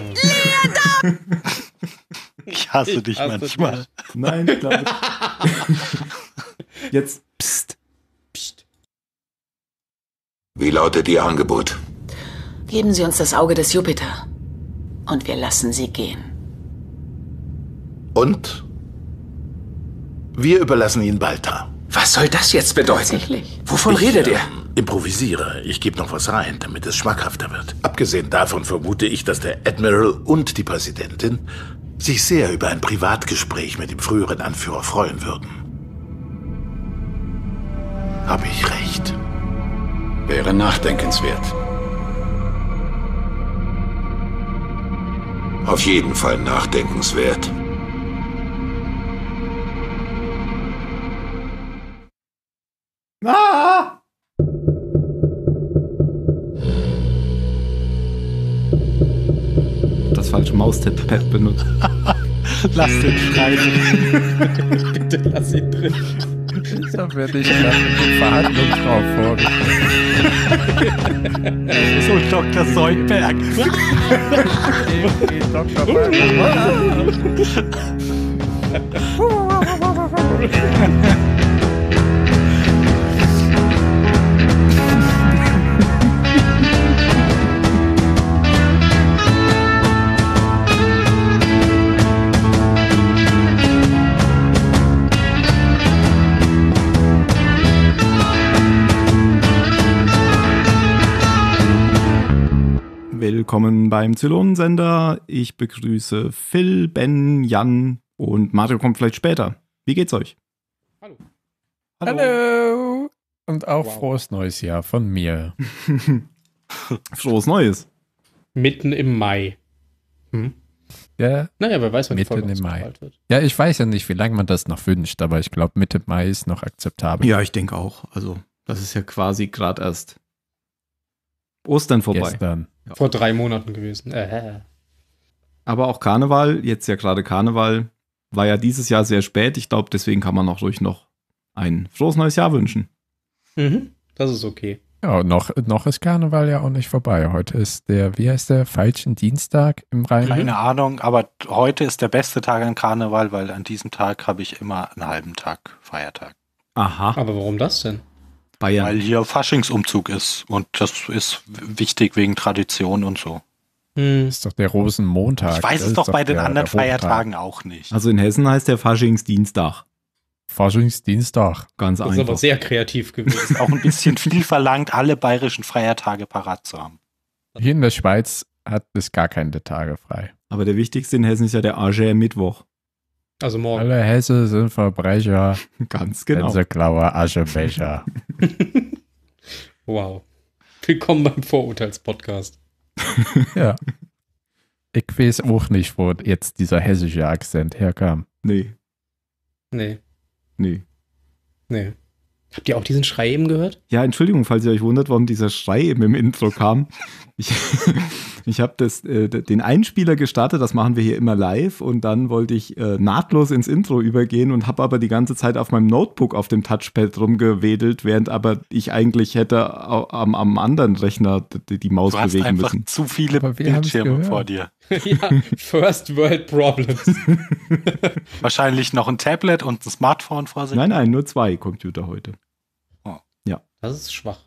liebt Leander! Ich hasse ich dich hasse manchmal. Dich. Nein, ich glaube. nicht. Jetzt. Psst. Psst. Wie lautet Ihr Angebot? Geben Sie uns das Auge des Jupiter. Und wir lassen Sie gehen. Und? Wir überlassen ihn Balta. Was soll das jetzt bedeuten? Wovon ich, redet ähm, er? Improvisiere. Ich gebe noch was rein, damit es schmackhafter wird. Abgesehen davon vermute ich, dass der Admiral und die Präsidentin sich sehr über ein Privatgespräch mit dem früheren Anführer freuen würden. Habe ich recht? Wäre nachdenkenswert. Auf jeden Fall nachdenkenswert. Ah! falsche Maustipp-Pad benutzt. lass den schreien. Bitte lass ihn drin. werde Ich hab mir nicht Verhandlungsraum vorgestellt. so Dr. Seudberg. Dr. Seudberg. willkommen beim Zylonensender. Ich begrüße Phil, Ben, Jan und Mario kommt vielleicht später. Wie geht's euch? Hallo. Hallo. Hallo. Und auch wow. frohes neues Jahr von mir. frohes neues. Mitten im Mai. Hm? Ja. Naja, wer weiß, wann Mitte die Folge im Mai. wird. Ja, ich weiß ja nicht, wie lange man das noch wünscht, aber ich glaube, Mitte Mai ist noch akzeptabel. Ja, ich denke auch. Also, das ist ja quasi gerade erst Ostern vorbei. Gestern. Vor drei Monaten gewesen. Äh. Aber auch Karneval, jetzt ja gerade Karneval, war ja dieses Jahr sehr spät. Ich glaube, deswegen kann man auch ruhig noch ein frohes neues Jahr wünschen. Mhm, das ist okay. Ja, noch, noch ist Karneval ja auch nicht vorbei. Heute ist der, wie heißt der, falschen Dienstag im Rhein. Keine mhm. Ahnung, aber heute ist der beste Tag an Karneval, weil an diesem Tag habe ich immer einen halben Tag Feiertag. Aha. Aber warum das denn? Bayern. Weil hier Faschingsumzug ist und das ist wichtig wegen Tradition und so. Hm. Ist doch der Rosenmontag. Ich weiß das es doch bei doch den der, anderen der Feiertagen auch nicht. Also in Hessen heißt der Faschingsdienstag. Faschingsdienstag. Ganz das einfach. ist aber sehr kreativ gewesen. ist auch ein bisschen viel verlangt, alle bayerischen Feiertage parat zu haben. Hier in der Schweiz hat es gar keine Tage frei. Aber der wichtigste in Hessen ist ja der AGR Mittwoch. Also morgen. Alle Hesse sind Verbrecher. Ganz genau. Gänseklauer, Aschebecher. wow. Willkommen beim Vorurteilspodcast. ja. Ich weiß auch nicht, wo jetzt dieser hessische Akzent herkam. Nee. Nee. Nee. Nee. Habt ihr auch diesen Schrei eben gehört? Ja, Entschuldigung, falls ihr euch wundert, warum dieser Schrei eben im Intro kam. Ich, ich habe äh, den Einspieler gestartet, das machen wir hier immer live und dann wollte ich äh, nahtlos ins Intro übergehen und habe aber die ganze Zeit auf meinem Notebook auf dem Touchpad rumgewedelt, während aber ich eigentlich hätte am, am anderen Rechner die, die Maus bewegen müssen. Du hast einfach müssen. zu viele Bildschirme vor dir. ja, First World Problems. Wahrscheinlich noch ein Tablet und ein Smartphone vor sich. Nein, nein, nur zwei Computer heute. Oh. Ja. Das ist schwach.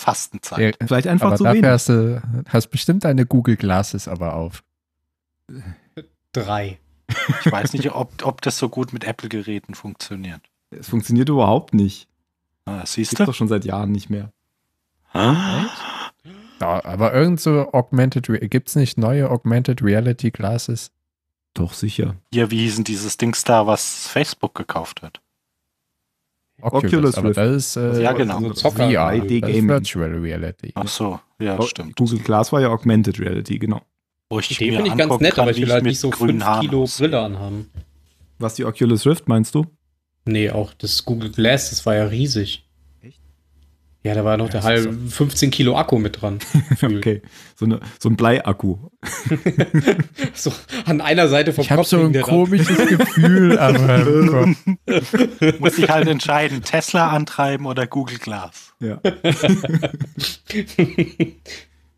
Fastenzeit. Ja, Vielleicht einfach aber zu dafür wenig. Hast du hast bestimmt deine Google Glasses aber auf. Drei. Ich weiß nicht, ob, ob das so gut mit Apple-Geräten funktioniert. Es funktioniert überhaupt nicht. Ah, siehst du? doch schon seit Jahren nicht mehr. Ah. Ja, aber irgend so Augmented gibt es nicht neue Augmented Reality Glasses? Doch sicher. Ja, wie hießen dieses Dings da, was Facebook gekauft hat? Oculus, Oculus aber das ist äh, ja, genau. Also VR, ID Gaming. Virtual Reality. Ach so, ja, oh, stimmt. Google Glass war ja Augmented Reality, genau. Wo ich die Idee finde ich ganz nett, kann, aber ich will halt nicht so 5 Kilo Brille anhaben. Was die Oculus Rift meinst du? Nee, auch das Google Glass, das war ja riesig. Ja, da war noch ja, der halbe 15 Kilo Akku mit dran. okay, so, eine, so ein Bleiakku. so an einer Seite vom ich Kopf. Ich habe so ein komisches dran. Gefühl. Aber Muss ich halt entscheiden, Tesla antreiben oder Google Glass. Ja.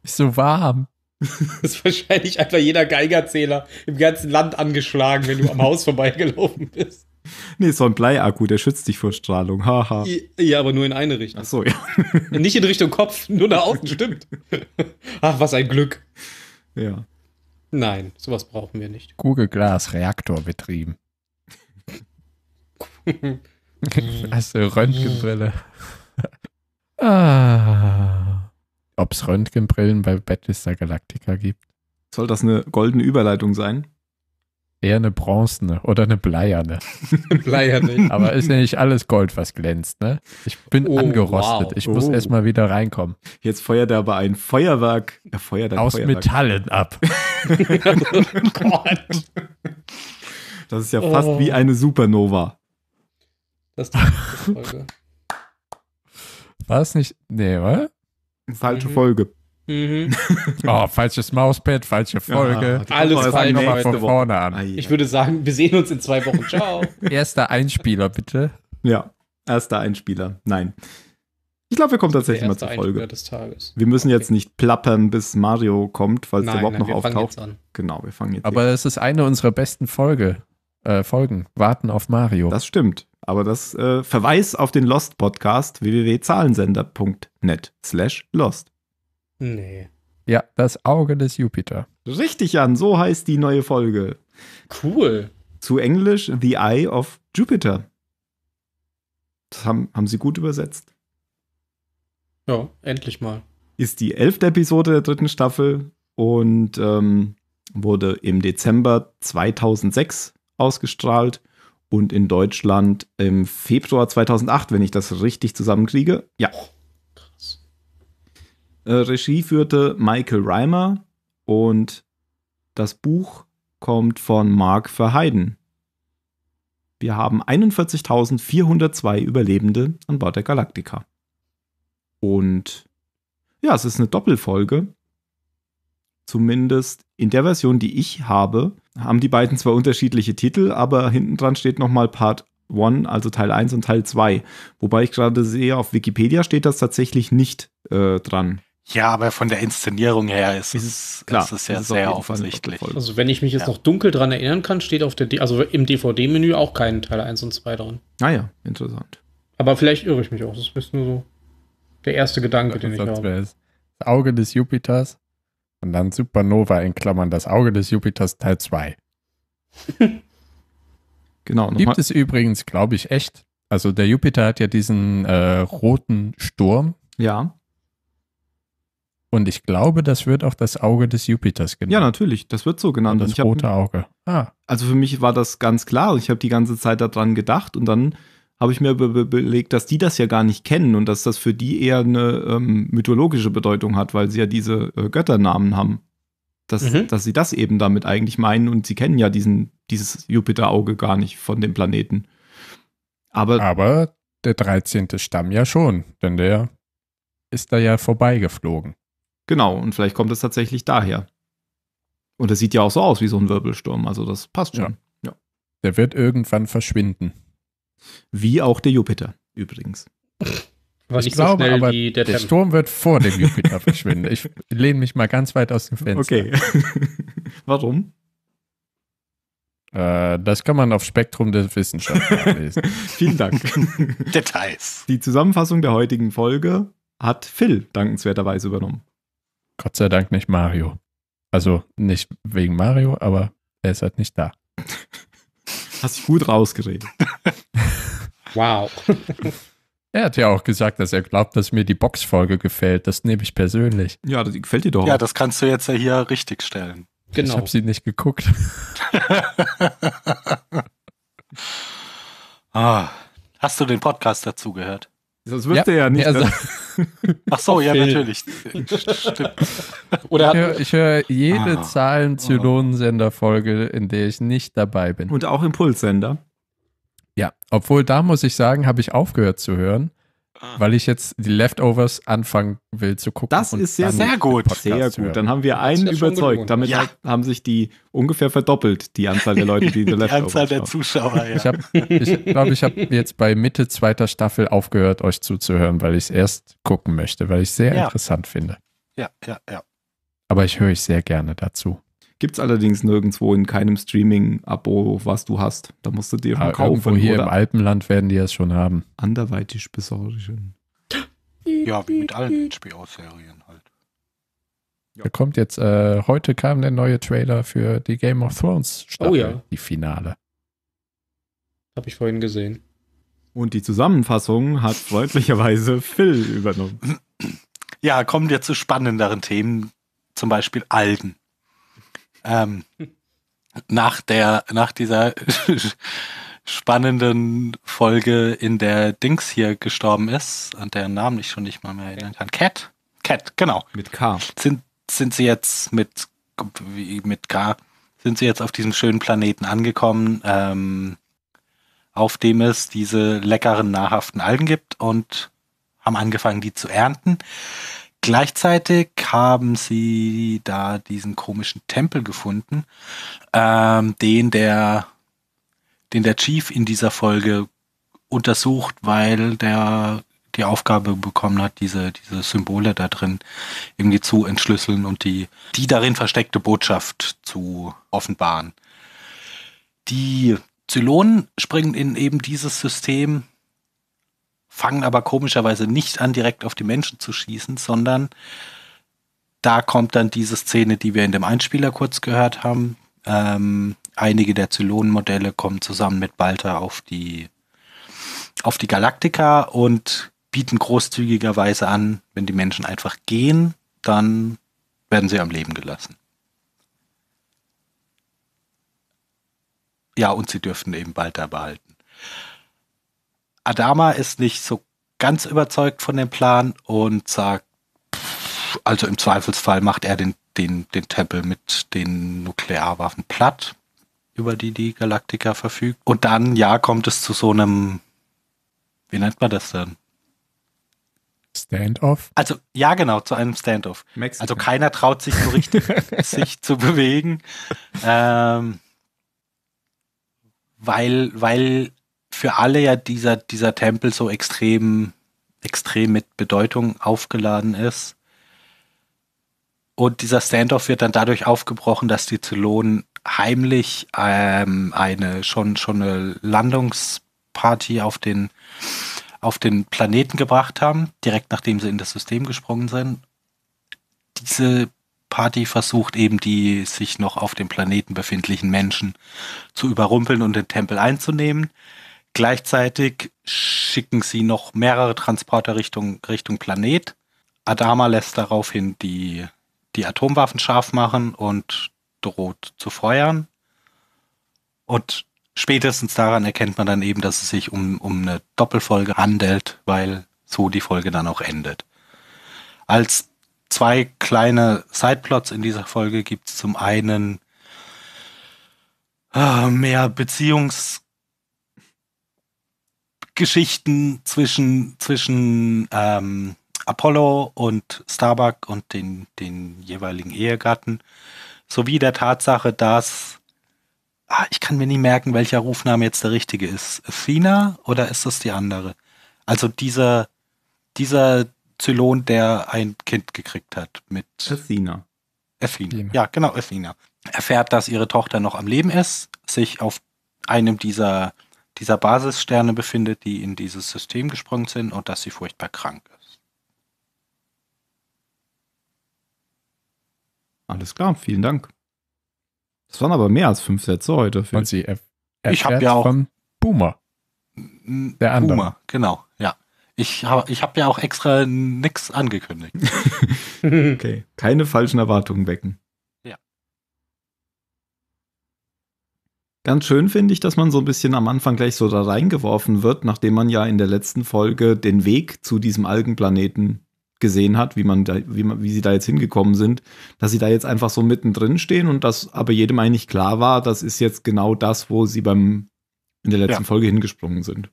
Ist so warm. Ist wahrscheinlich einfach jeder Geigerzähler im ganzen Land angeschlagen, wenn du am Haus vorbeigelaufen bist. Nee, so ein Bleiakku, der schützt dich vor Strahlung. Haha. Ja, aber nur in eine Richtung. Ach so, ja. Nicht in Richtung Kopf, nur nach außen, stimmt. Ach, was ein Glück. Ja. Nein, sowas brauchen wir nicht. Google Glass Reaktor betrieben. Hast du Röntgenbrille? ah. Ob es Röntgenbrillen bei Battlestar Galactica gibt? Soll das eine goldene Überleitung sein? Eher eine bronzene oder eine bleierne. bleierne. Aber ist ja nicht alles Gold, was glänzt, ne? Ich bin oh, angerostet. Wow. Ich oh. muss erstmal wieder reinkommen. Jetzt feuert er aber ein Feuerwerk. Er äh, feuert ein Aus Feuerwerk. Metallen ab. oh das ist ja fast oh. wie eine Supernova. Das ist die Folge. War es nicht. Nee, was? Falsche mhm. Folge. Mhm. oh, falsches Mauspad, falsche Folge. Ja, alles falsch. Nochmal von vorne an. Ich würde sagen, wir sehen uns in zwei Wochen. Ciao. Erster Einspieler, bitte. Ja, erster Einspieler. Nein. Ich glaube, wir kommen tatsächlich mal zur Folge. Wir müssen okay. jetzt nicht plappern, bis Mario kommt, falls nein, der überhaupt nein, noch auftaucht. Fangen jetzt an. Genau, wir fangen jetzt an. Aber es ist eine unserer besten Folge, äh, Folgen. Warten auf Mario. Das stimmt. Aber das äh, Verweis auf den Lost Podcast www.zahlensender.net slash Lost. Nee. Ja, das Auge des Jupiter. Richtig, Jan, so heißt die neue Folge. Cool. Zu Englisch The Eye of Jupiter. Das haben, haben sie gut übersetzt. Ja, endlich mal. Ist die elfte Episode der dritten Staffel und ähm, wurde im Dezember 2006 ausgestrahlt und in Deutschland im Februar 2008, wenn ich das richtig zusammenkriege. Ja. Oh. Äh, Regie führte Michael Reimer und das Buch kommt von Mark Verheiden. Wir haben 41.402 Überlebende an Bord der Galaktika. Und ja, es ist eine Doppelfolge. Zumindest in der Version, die ich habe, haben die beiden zwar unterschiedliche Titel, aber hinten dran steht nochmal Part 1, also Teil 1 und Teil 2. Wobei ich gerade sehe, auf Wikipedia steht das tatsächlich nicht äh, dran. Ja, aber von der Inszenierung her ist mhm. es, klar, ist ja ist sehr offensichtlich. Also wenn ich mich jetzt ja. noch dunkel dran erinnern kann, steht auf der, D also im DVD-Menü auch keinen Teil 1 und 2 dran. Naja, ah interessant. Aber vielleicht irre ich mich auch. Das ist nur so der erste Gedanke, den ich habe. Das Auge des Jupiters und dann Supernova in Klammern, das Auge des Jupiters Teil 2. genau. Gibt es übrigens, glaube ich, echt. Also der Jupiter hat ja diesen äh, roten Sturm. Ja und ich glaube, das wird auch das Auge des Jupiters genannt. Ja, natürlich, das wird so genannt. Und das rote hab, Auge. Ah. Also für mich war das ganz klar. Ich habe die ganze Zeit daran gedacht und dann habe ich mir überlegt, dass die das ja gar nicht kennen und dass das für die eher eine ähm, mythologische Bedeutung hat, weil sie ja diese äh, Götternamen haben. Dass, mhm. dass sie das eben damit eigentlich meinen und sie kennen ja diesen, dieses Jupiterauge gar nicht von dem Planeten. Aber, Aber der 13. Stamm ja schon, denn der ist da ja vorbeigeflogen. Genau, und vielleicht kommt es tatsächlich daher. Und es sieht ja auch so aus wie so ein Wirbelsturm, also das passt schon. Ja. ja. Der wird irgendwann verschwinden. Wie auch der Jupiter übrigens. Was ich glaube, so aber der, der Sturm wird vor dem Jupiter verschwinden. Ich lehne mich mal ganz weit aus dem Fenster. Okay. Warum? Äh, das kann man auf Spektrum der Wissenschaft lesen. Vielen Dank. Details. Die Zusammenfassung der heutigen Folge hat Phil dankenswerterweise übernommen. Gott sei Dank nicht Mario. Also nicht wegen Mario, aber er ist halt nicht da. Hast dich gut rausgeredet. wow. Er hat ja auch gesagt, dass er glaubt, dass mir die Box-Folge gefällt. Das nehme ich persönlich. Ja, die gefällt dir doch. Ja, das kannst du jetzt ja hier richtig stellen. Genau. Ich habe sie nicht geguckt. ah, hast du den Podcast dazu gehört? Sonst wüsste ja, er ja nicht. Er also Ach so, ja, natürlich. Stimmt. Oder ich höre, ich höre jede ah, Zahlen-Zylonensender-Folge, in der ich nicht dabei bin. Und auch Impulssender. Ja, obwohl da muss ich sagen, habe ich aufgehört zu hören, Ah. Weil ich jetzt die Leftovers anfangen will zu gucken. Das ist sehr, sehr gut. Sehr gut. Hören. Dann haben wir einen überzeugt. Damit ja. haben sich die ungefähr verdoppelt, die Anzahl der Leute, die die Leftovers Die Anzahl der Zuschauer, ja. Ich glaube, ich, glaub, ich habe jetzt bei Mitte zweiter Staffel aufgehört, euch zuzuhören, weil ich es erst gucken möchte, weil ich es sehr ja. interessant finde. Ja, ja, ja. Aber ich höre ich sehr gerne dazu. Gibt es allerdings nirgendwo in keinem Streaming-Abo, was du hast. Da musst du dir von ah, kaufen. Irgendwo hier im Alpenland werden die das schon haben. Anderweitig besorgen. Ja, wie mit allen HBO-Serien halt. Da kommt jetzt, äh, heute kam der neue Trailer für die Game of Thrones Staffel, oh ja. die Finale. Habe ich vorhin gesehen. Und die Zusammenfassung hat freundlicherweise Phil übernommen. Ja, kommen wir zu spannenderen Themen, zum Beispiel Algen. Ähm, nach der, nach dieser spannenden Folge, in der Dings hier gestorben ist, an deren Namen ich schon nicht mal mehr erinnern kann. Cat? Cat, genau. Mit K. Sind, sind sie jetzt mit, mit K, sind sie jetzt auf diesem schönen Planeten angekommen, ähm, auf dem es diese leckeren, nahrhaften Algen gibt und haben angefangen, die zu ernten. Gleichzeitig haben sie da diesen komischen Tempel gefunden, ähm, den der, den der Chief in dieser Folge untersucht, weil der die Aufgabe bekommen hat, diese, diese Symbole da drin irgendwie zu entschlüsseln und die, die darin versteckte Botschaft zu offenbaren. Die Zylonen springen in eben dieses System fangen aber komischerweise nicht an, direkt auf die Menschen zu schießen, sondern da kommt dann diese Szene, die wir in dem Einspieler kurz gehört haben. Ähm, einige der Zylonen-Modelle kommen zusammen mit Balta auf die, auf die Galaktika und bieten großzügigerweise an, wenn die Menschen einfach gehen, dann werden sie am Leben gelassen. Ja, und sie dürfen eben Balta behalten. Adama ist nicht so ganz überzeugt von dem Plan und sagt, also im Zweifelsfall macht er den, den, den Tempel mit den Nuklearwaffen platt, über die die Galaktiker verfügt. Und dann, ja, kommt es zu so einem, wie nennt man das denn? Standoff? Also, ja, genau, zu einem Standoff. Also keiner traut sich so richtig, sich zu bewegen. Ähm, weil, weil für alle ja dieser, dieser Tempel so extrem, extrem mit Bedeutung aufgeladen ist. Und dieser Standoff wird dann dadurch aufgebrochen, dass die Zylonen heimlich ähm, eine schon, schon eine Landungsparty auf den, auf den Planeten gebracht haben, direkt nachdem sie in das System gesprungen sind. Diese Party versucht eben die sich noch auf dem Planeten befindlichen Menschen zu überrumpeln und den Tempel einzunehmen. Gleichzeitig schicken sie noch mehrere Transporter Richtung, Richtung Planet. Adama lässt daraufhin die, die Atomwaffen scharf machen und droht zu feuern. Und spätestens daran erkennt man dann eben, dass es sich um, um eine Doppelfolge handelt, weil so die Folge dann auch endet. Als zwei kleine Sideplots in dieser Folge gibt es zum einen äh, mehr Beziehungs- Geschichten zwischen, zwischen ähm, Apollo und Starbuck und den, den jeweiligen Ehegatten, sowie der Tatsache, dass ah, ich kann mir nicht merken, welcher Rufname jetzt der richtige ist. Athena oder ist das die andere? Also dieser, dieser Zylon, der ein Kind gekriegt hat mit Athena. Athena. Ja, genau, Athena. Erfährt, dass ihre Tochter noch am Leben ist, sich auf einem dieser dieser Basissterne befindet, die in dieses System gesprungen sind und dass sie furchtbar krank ist. Alles klar, vielen Dank. Das waren aber mehr als fünf Sätze heute. Phil. Und sie ich habe ja auch von Boomer. Der andere. Boomer, genau, ja. Ich habe ich hab ja auch extra nichts angekündigt. okay, keine falschen Erwartungen wecken. Ganz schön finde ich, dass man so ein bisschen am Anfang gleich so da reingeworfen wird, nachdem man ja in der letzten Folge den Weg zu diesem Algenplaneten gesehen hat, wie man, da, wie man wie sie da jetzt hingekommen sind, dass sie da jetzt einfach so mittendrin stehen und dass aber jedem eigentlich klar war, das ist jetzt genau das, wo sie beim in der letzten ja. Folge hingesprungen sind.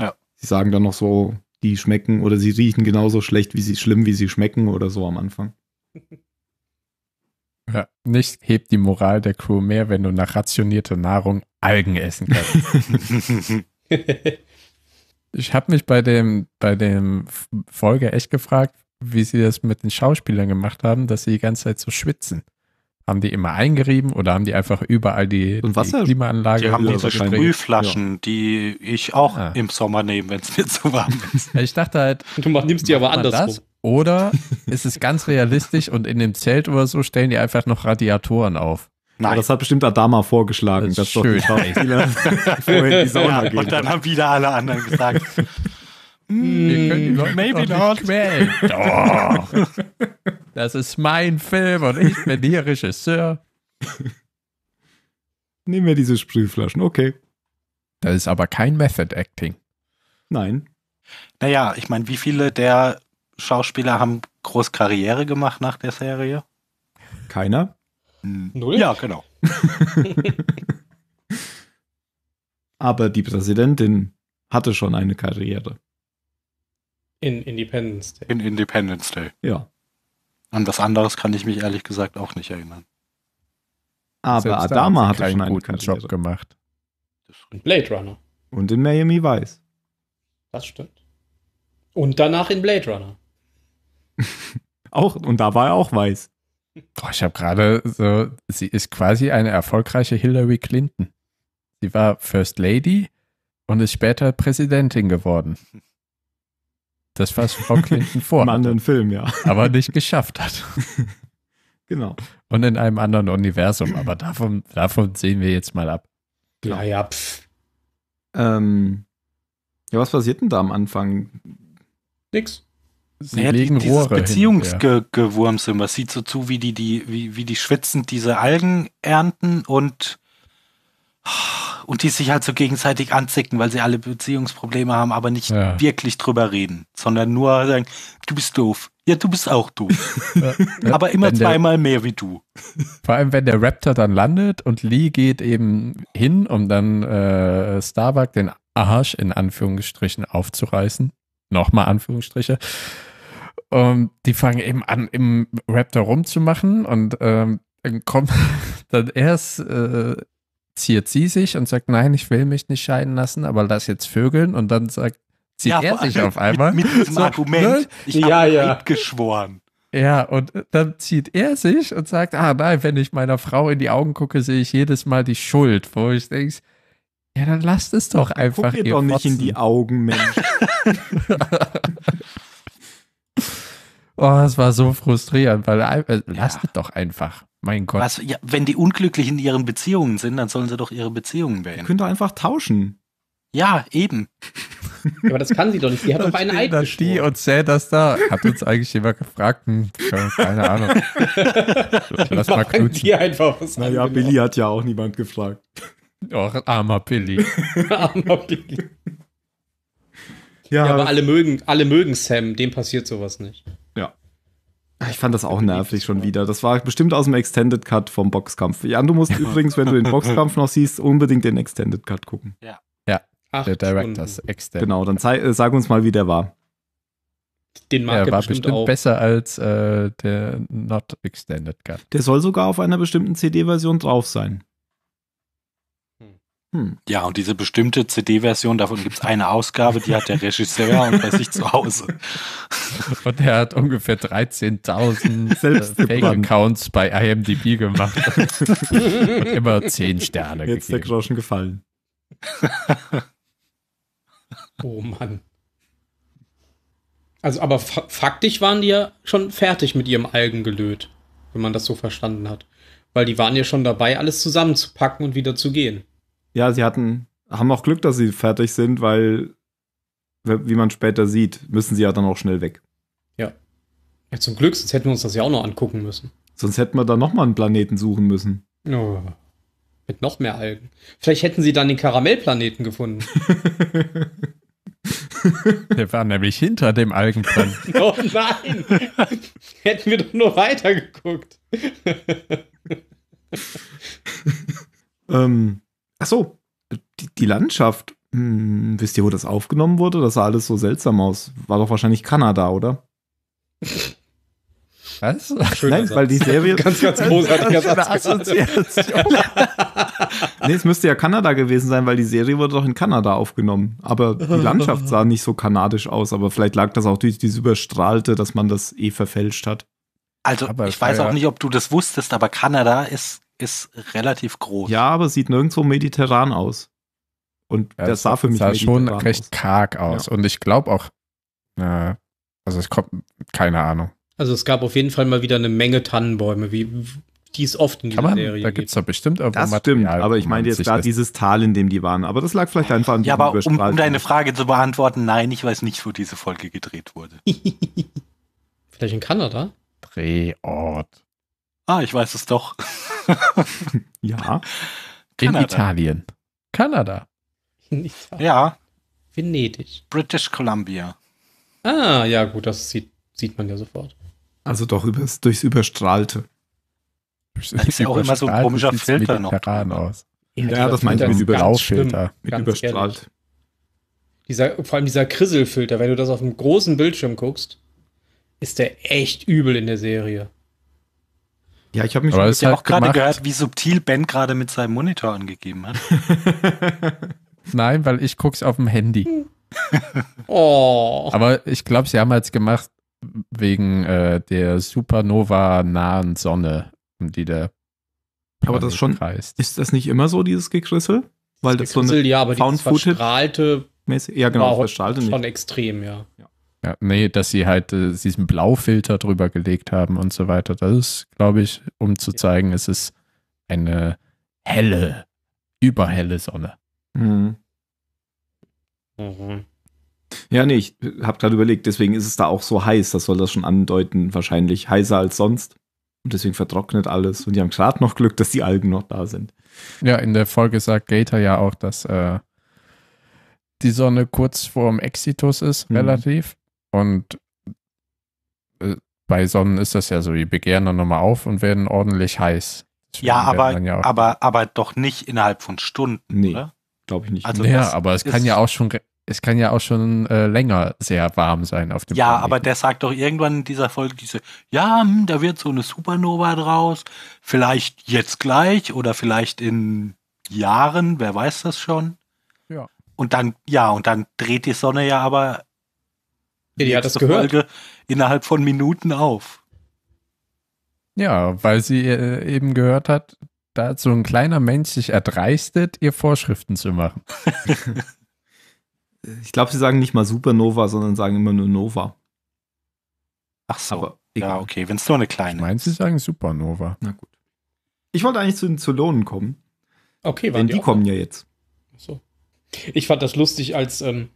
Ja. Sie sagen dann noch so, die schmecken oder sie riechen genauso schlecht, wie sie schlimm, wie sie schmecken oder so am Anfang. Ja, nicht hebt die Moral der Crew mehr, wenn du nach rationierter Nahrung Algen essen kannst. ich habe mich bei dem, bei dem Folge echt gefragt, wie sie das mit den Schauspielern gemacht haben, dass sie die ganze Zeit so schwitzen. Haben die immer eingerieben oder haben die einfach überall die, und Wasser, die Klimaanlage? Die haben diese Sprühflaschen, ja. die ich auch ah. im Sommer nehme, wenn es mir zu warm ist. Ich dachte halt. Du nimmst die aber anders. Das? Oder ist es ganz realistisch und in dem Zelt oder so stellen die einfach noch Radiatoren auf? Nein. Ja, das hat bestimmt Adama vorgeschlagen, das dass doch die Schauspieler die Sauna ja, Und dann haben wieder alle anderen gesagt, mm, maybe not. Doch. Das ist mein Film und ich bin hier Regisseur. Nehmen wir diese Sprühflaschen, okay. Das ist aber kein Method Acting. Nein. Naja, ich meine, wie viele der Schauspieler haben groß Karriere gemacht nach der Serie? Keiner? Hm. Null? Ja, genau. Aber die Präsidentin hatte schon eine Karriere. In Independence Day. In Independence Day. Ja. An was anderes kann ich mich ehrlich gesagt auch nicht erinnern. Aber Selbst Adama hat hatte schon einen guten Job gemacht. In Blade Runner. Und in Miami Vice. Das stimmt. Und danach in Blade Runner. auch, und da war er auch weiß. Boah, ich habe gerade so, sie ist quasi eine erfolgreiche Hillary Clinton. Sie war First Lady und ist später Präsidentin geworden. Das, was Frau Clinton vor. Im anderen Film, ja. Aber nicht geschafft hat. Genau. Und in einem anderen Universum, aber davon, davon sehen wir jetzt mal ab. Naja, pff. Ähm, ja, was passiert denn da am Anfang? Nix. Sie naja, legen die, Rohre sind. Man sieht so zu, wie die, die, wie, wie die schwitzend diese Algen ernten und, und die sich halt so gegenseitig anzicken, weil sie alle Beziehungsprobleme haben, aber nicht ja. wirklich drüber reden, sondern nur sagen, du bist doof. Ja, du bist auch doof. aber immer zweimal mehr wie du. Vor allem, wenn der Raptor dann landet und Lee geht eben hin, um dann äh, Starbuck den Arsch in Anführungsstrichen aufzureißen. Nochmal Anführungsstriche. Und ähm, die fangen eben an, im Raptor rumzumachen und ähm, dann kommt dann erst äh, ziert sie sich und sagt, nein, ich will mich nicht scheiden lassen, aber lass jetzt vögeln und dann sagt, zieht ja, er sich auf einmal. Mit, mit diesem so, Argument, ne? ich ja, habe ja. geschworen. Ja, und äh, dann zieht er sich und sagt, ah nein, wenn ich meiner Frau in die Augen gucke, sehe ich jedes Mal die Schuld, wo ich denke, ja, dann lasst es doch einfach. Guck ihr doch nicht in die Augen, Mensch. Oh, es war so frustrierend, weil äh, lasst ja. doch einfach. Mein Gott. Was, ja, wenn die unglücklich in ihren Beziehungen sind, dann sollen sie doch ihre Beziehungen beenden. Ihr könnt doch einfach tauschen. Ja, eben. aber das kann sie doch nicht. Sie hat doch einen Eid da Die und zählt das da. Hat uns eigentlich jemand gefragt? Hm, keine Ahnung. Lass mal knutschen. einfach was Naja, an, Billy hat ja auch niemand gefragt. Och, armer Billy. armer Billy. Ja, ja aber alle mögen, alle mögen Sam. Dem passiert sowas nicht. Ah, ich fand das auch nervig schon wieder. Das war bestimmt aus dem Extended Cut vom Boxkampf. Jan, du musst übrigens, wenn du den Boxkampf noch siehst, unbedingt den Extended Cut gucken. Ja. Ja. Acht der Directors Extended. Genau, dann zeig, äh, sag uns mal, wie der war. Den mag der er war bestimmt, bestimmt besser als äh, der Not Extended Cut. Der soll sogar auf einer bestimmten CD-Version drauf sein. Hm. Ja, und diese bestimmte CD-Version, davon gibt es eine Ausgabe, die hat der Regisseur und bei sich zu Hause. Und er hat ungefähr 13.000 äh, Fake-Accounts bei IMDb gemacht. und immer 10 Sterne. Jetzt gegeben. der Groschen gefallen. oh Mann. Also, aber fa faktisch waren die ja schon fertig mit ihrem Algengelöt, wenn man das so verstanden hat. Weil die waren ja schon dabei, alles zusammenzupacken und wieder zu gehen ja, sie hatten, haben auch Glück, dass sie fertig sind, weil, wie man später sieht, müssen sie ja dann auch schnell weg. Ja. ja zum Glück, sonst hätten wir uns das ja auch noch angucken müssen. Sonst hätten wir da nochmal einen Planeten suchen müssen. Oh, mit noch mehr Algen. Vielleicht hätten sie dann den Karamellplaneten gefunden. Der war nämlich hinter dem Algenplaneten. oh nein! Hätten wir doch nur weitergeguckt. ähm, Ach so, die, die Landschaft. Hm, wisst ihr, wo das aufgenommen wurde? Das sah alles so seltsam aus. War doch wahrscheinlich Kanada, oder? Was? Schöner Nein, Satz. weil die Serie. ganz, ganz großartiger Satz. nee, es müsste ja Kanada gewesen sein, weil die Serie wurde doch in Kanada aufgenommen. Aber die Landschaft sah nicht so kanadisch aus. Aber vielleicht lag das auch durch dieses Überstrahlte, dass man das eh verfälscht hat. Also, aber ich weiß auch nicht, ob du das wusstest, aber Kanada ist ist relativ groß. Ja, aber sieht nirgendwo mediterran aus. Und ja, das sah für mich sah schon recht aus. karg aus. Ja. Und ich glaube auch, äh, also es kommt, keine Ahnung. Also es gab auf jeden Fall mal wieder eine Menge Tannenbäume, wie die es oft in dieser man, Serie Da gibt es doch bestimmt auch Das Material, stimmt, aber ich meine jetzt da dieses Tal, in dem die waren. Aber das lag vielleicht einfach an Ja, aber um, um deine Frage zu beantworten, nein, ich weiß nicht, wo diese Folge gedreht wurde. vielleicht in Kanada? Drehort. Ah, ich weiß es doch. ja. Kanada. In Italien. Kanada. Ja. Venedig. British Columbia. Ah, ja, gut, das sieht, sieht man ja sofort. Also doch übers, durchs Überstrahlte. Das ist ja auch immer so ein komischer Filter noch. Aus. Ja, ja das meinte ich mit Überstrahlfilter. Mit ganz überstrahlt. Dieser, vor allem dieser Krisselfilter, wenn du das auf einem großen Bildschirm guckst, ist der echt übel in der Serie. Ja, ich habe mich halt auch gerade gehört, wie subtil Ben gerade mit seinem Monitor angegeben hat. Nein, weil ich es auf dem Handy. oh. Aber ich glaube, sie haben jetzt gemacht wegen äh, der Supernova nahen Sonne, um die der Planet Aber das ist schon kreist. ist das nicht immer so dieses Gekrissel? Weil das, das Gekrissel, so eine ja, aber die verstrahlte mäßig, ja genau, war verstrahlte schon nicht. extrem, ja. Ja, nee, dass sie halt äh, diesen Blaufilter drüber gelegt haben und so weiter. Das ist, glaube ich, um zu zeigen, es ist eine helle, überhelle Sonne. Mhm. Mhm. Ja, nee, ich habe gerade überlegt, deswegen ist es da auch so heiß. Das soll das schon andeuten, wahrscheinlich heißer als sonst. Und deswegen vertrocknet alles. Und die haben gerade noch Glück, dass die Algen noch da sind. Ja, in der Folge sagt Gator ja auch, dass äh, die Sonne kurz vorm Exitus ist, mhm. relativ. Und äh, bei Sonnen ist das ja so, die begehren dann nochmal auf und werden ordentlich heiß. Deswegen ja, aber, ja aber, aber doch nicht innerhalb von Stunden, nee, Glaube ich nicht. Also ja, aber es kann ja auch schon es kann ja auch schon äh, länger sehr warm sein auf dem Ja, Planeten. aber der sagt doch irgendwann in dieser Folge diese, ja, hm, da wird so eine Supernova draus, vielleicht jetzt gleich oder vielleicht in Jahren, wer weiß das schon. Ja. Und dann, ja, und dann dreht die Sonne ja aber die hat das gehört. Folge innerhalb von Minuten auf. Ja, weil sie äh, eben gehört hat, da hat so ein kleiner Mensch sich erdreistet, ihr Vorschriften zu machen. ich glaube, sie sagen nicht mal Supernova, sondern sagen immer nur Nova. Ach so. Aber egal. Ja, okay, wenn es nur eine kleine. Meinst meine, sie sagen Supernova. Na gut. Ich wollte eigentlich zu den Zulonen kommen. Okay, warte. Denn die, die kommen ja jetzt. Ach So. Ich fand das lustig, als ähm,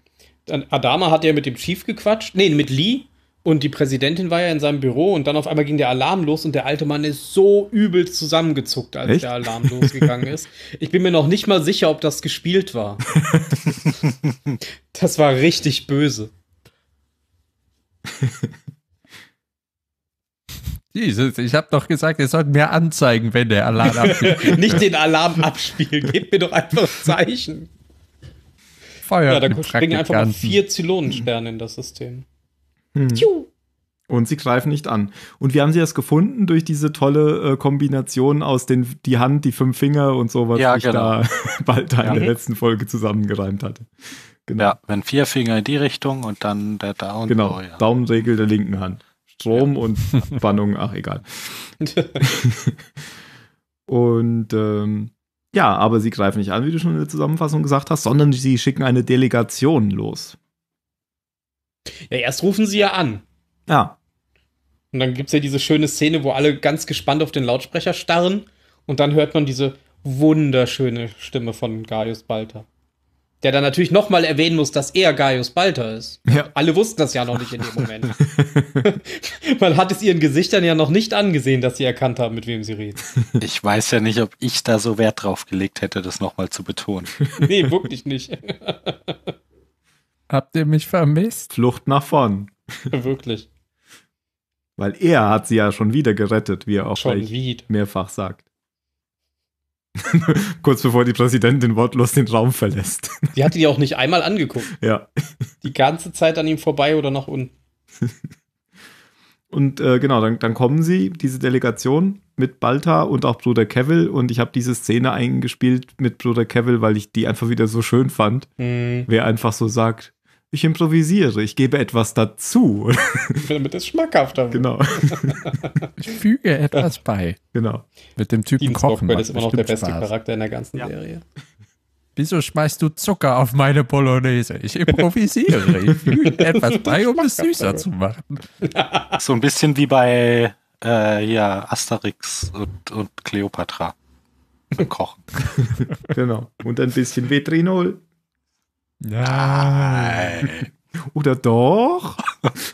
Adama hat ja mit dem Chief gequatscht, nee, mit Lee. Und die Präsidentin war ja in seinem Büro und dann auf einmal ging der Alarm los und der alte Mann ist so übel zusammengezuckt, als Echt? der Alarm losgegangen ist. Ich bin mir noch nicht mal sicher, ob das gespielt war. das war richtig böse. Jesus, ich habe doch gesagt, ihr sollt mir anzeigen, wenn der Alarm abspielt. nicht den Alarm abspielen, gebt mir doch einfach ein Zeichen. Feuer. Ja, da springen einfach mal vier Zylonensterne in das System. Mhm. Und sie greifen nicht an. Und wie haben sie das gefunden? Durch diese tolle äh, Kombination aus den, die Hand, die fünf Finger und sowas, was ja, ich genau. da bald da in der letzten Folge zusammengereimt hatte. Genau. Ja, wenn vier Finger in die Richtung und dann der Daumen. Genau, oh, ja. Daumenregel der linken Hand. Strom ja. und Spannung, ach egal. und ähm, ja, aber sie greifen nicht an, wie du schon in der Zusammenfassung gesagt hast, sondern sie schicken eine Delegation los. Ja, erst rufen sie ja an. Ja. Und dann gibt es ja diese schöne Szene, wo alle ganz gespannt auf den Lautsprecher starren und dann hört man diese wunderschöne Stimme von Gaius Balter. Der dann natürlich nochmal erwähnen muss, dass er Gaius Balter ist. Ja. Alle wussten das ja noch nicht in dem Moment. Man hat es ihren Gesichtern ja noch nicht angesehen, dass sie erkannt haben, mit wem sie reden. Ich weiß ja nicht, ob ich da so Wert drauf gelegt hätte, das nochmal zu betonen. nee, wirklich nicht. Habt ihr mich vermisst? Flucht nach vorn. Wirklich. Weil er hat sie ja schon wieder gerettet, wie er auch schon wieder. mehrfach sagt. Kurz bevor die Präsidentin wortlos den Raum verlässt. Die hatte die auch nicht einmal angeguckt. Ja. Die ganze Zeit an ihm vorbei oder nach unten. Und äh, genau, dann, dann, kommen sie, diese Delegation mit Balta und auch Bruder Cavill. Und ich habe diese Szene eingespielt mit Bruder Cavill, weil ich die einfach wieder so schön fand. Mhm. Wer einfach so sagt, ich improvisiere, ich gebe etwas dazu. Damit es schmackhafter wird. Genau. ich füge etwas bei. Genau. Mit dem Typen Dienst Kochen. Das ist immer noch der beste Spaß. Charakter in der ganzen ja. Serie. Wieso schmeißt du Zucker auf meine Bolognese? Ich improvisiere. ich füge etwas bei, um es süßer zu machen. So ein bisschen wie bei äh, ja, Asterix und, und Cleopatra. Kochen. genau. Und ein bisschen Vetrinol. Nein. Oder doch?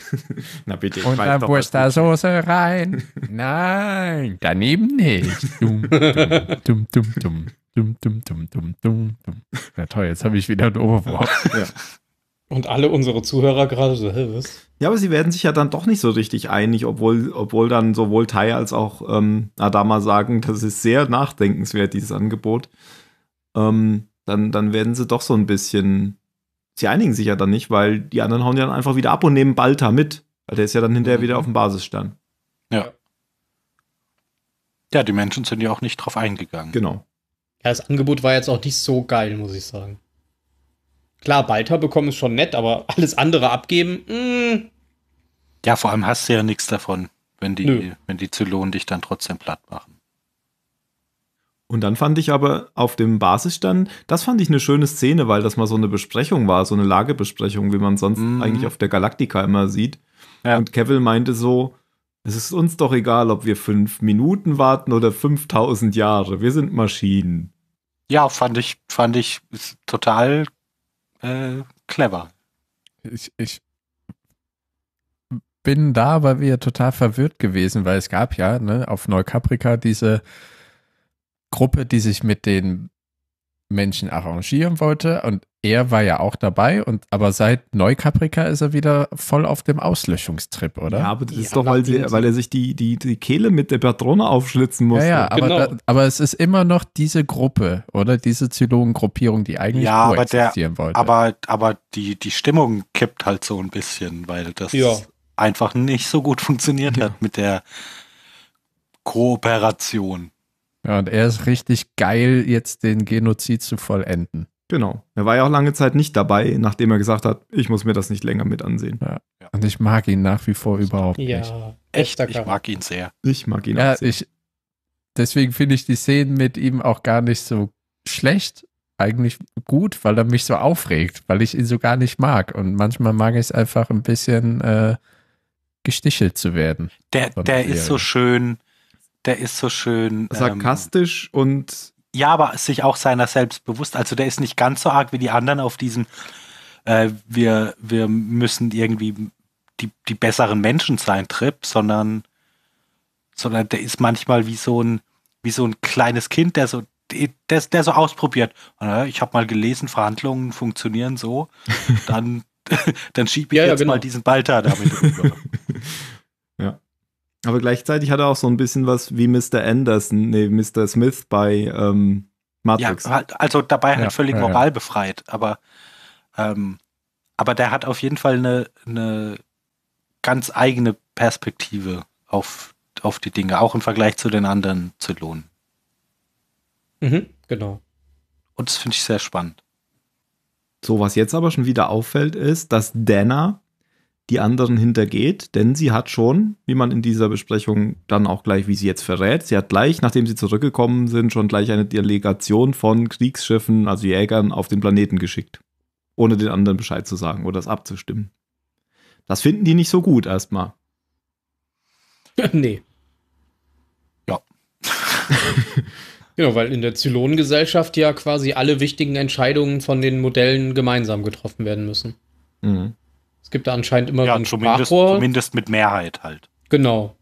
Na bitte, ich Und weiß dann doch, Wurstersoße rein. Nein, daneben nicht. Dum, dum, dum, dum, dum, dum, dum, dum, dum, dum, Na toll, jetzt habe ich wieder ein Oberwort. Ja. Und alle unsere Zuhörer gerade so, hä, was? Ja, aber sie werden sich ja dann doch nicht so richtig einig, obwohl, obwohl dann sowohl Tai als auch ähm, Adama sagen, das ist sehr nachdenkenswert, dieses Angebot. Ähm, dann, dann werden sie doch so ein bisschen. Sie einigen sich ja dann nicht, weil die anderen hauen ja dann einfach wieder ab und nehmen Balta mit. Weil der ist ja dann hinterher mhm. wieder auf dem Basisstern. Ja. Ja, die Menschen sind ja auch nicht drauf eingegangen. Genau. Ja, das Angebot war jetzt auch nicht so geil, muss ich sagen. Klar, Balta bekommen ist schon nett, aber alles andere abgeben, mh. Mm. Ja, vor allem hast du ja nichts davon, wenn die, Nö. wenn die Zylonen dich dann trotzdem platt machen. Und dann fand ich aber auf dem Basisstand, das fand ich eine schöne Szene, weil das mal so eine Besprechung war, so eine Lagebesprechung, wie man sonst mhm. eigentlich auf der Galaktika immer sieht. Ja. Und Kevin meinte so, es ist uns doch egal, ob wir fünf Minuten warten oder 5000 Jahre, wir sind Maschinen. Ja, fand ich, fand ich total äh, clever. Ich, ich bin da, aber wieder total verwirrt gewesen, weil es gab ja ne, auf Neukaprika diese Gruppe, die sich mit den Menschen arrangieren wollte und er war ja auch dabei und aber seit Neukaprika ist er wieder voll auf dem Auslöschungstrip, oder? Ja, aber das ja, ist doch, weil, sie, weil, er sich die, die, die Kehle mit der Patrone aufschlitzen musste. Ja, ja aber, genau. da, aber es ist immer noch diese Gruppe, oder? Diese Zylogengruppierung, die eigentlich ja, koexistieren aber der, wollte. Aber, aber die, die Stimmung kippt halt so ein bisschen, weil das ja. einfach nicht so gut funktioniert hat mit der Kooperation. Ja, und er ist richtig geil, jetzt den Genozid zu vollenden. Genau. Er war ja auch lange Zeit nicht dabei, nachdem er gesagt hat, ich muss mir das nicht länger mit ansehen. Ja. Und ich mag ihn nach wie vor überhaupt ja, nicht. Echt, ich mag ihn sehr. Ich mag ihn ja, auch sehr. Ich, deswegen finde ich die Szenen mit ihm auch gar nicht so schlecht, eigentlich gut, weil er mich so aufregt, weil ich ihn so gar nicht mag. Und manchmal mag ich es einfach ein bisschen äh, gestichelt zu werden. Der, der ist so schön der ist so schön. Sarkastisch ähm, und. Ja, aber sich auch seiner selbst bewusst. Also der ist nicht ganz so arg wie die anderen auf diesem, äh, wir, wir müssen irgendwie die, die besseren Menschen sein Trip, sondern, sondern der ist manchmal wie so ein, wie so ein kleines Kind, der so, der, der so ausprobiert. Ich habe mal gelesen, Verhandlungen funktionieren so. Dann, dann schiebe ich ja, ja, jetzt genau. mal diesen Ball da damit rüber. Aber gleichzeitig hat er auch so ein bisschen was wie Mr. Anderson, nee, Mr. Smith bei ähm, Matrix. Ja, halt, also dabei halt ja, völlig ja, moralbefreit, aber, ähm, aber der hat auf jeden Fall eine, eine ganz eigene Perspektive auf, auf die Dinge, auch im Vergleich zu den anderen Zylonen. Mhm, genau. Und das finde ich sehr spannend. So, was jetzt aber schon wieder auffällt, ist, dass Danner die anderen hintergeht, denn sie hat schon, wie man in dieser Besprechung dann auch gleich, wie sie jetzt verrät, sie hat gleich, nachdem sie zurückgekommen sind, schon gleich eine Delegation von Kriegsschiffen, also Jägern, auf den Planeten geschickt, ohne den anderen Bescheid zu sagen oder es abzustimmen. Das finden die nicht so gut erstmal. Nee. Ja. genau, weil in der Zylonengesellschaft ja quasi alle wichtigen Entscheidungen von den Modellen gemeinsam getroffen werden müssen. Mhm. Es gibt da anscheinend immer ja, ein zumindest, Sprachrohr. Zumindest mit Mehrheit halt. Genau.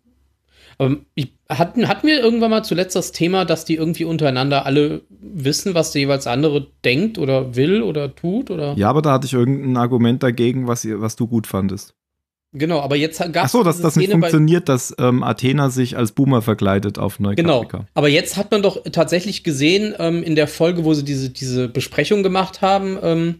Aber ähm, ich, hatten, hatten wir irgendwann mal zuletzt das Thema, dass die irgendwie untereinander alle wissen, was der jeweils andere denkt oder will oder tut? Oder? Ja, aber da hatte ich irgendein Argument dagegen, was, was du gut fandest. Genau, aber jetzt gab es. so, dass das nicht funktioniert, dass ähm, Athena sich als Boomer verkleidet auf Neukaprika. Genau. Aber jetzt hat man doch tatsächlich gesehen ähm, in der Folge, wo sie diese, diese Besprechung gemacht haben, ähm,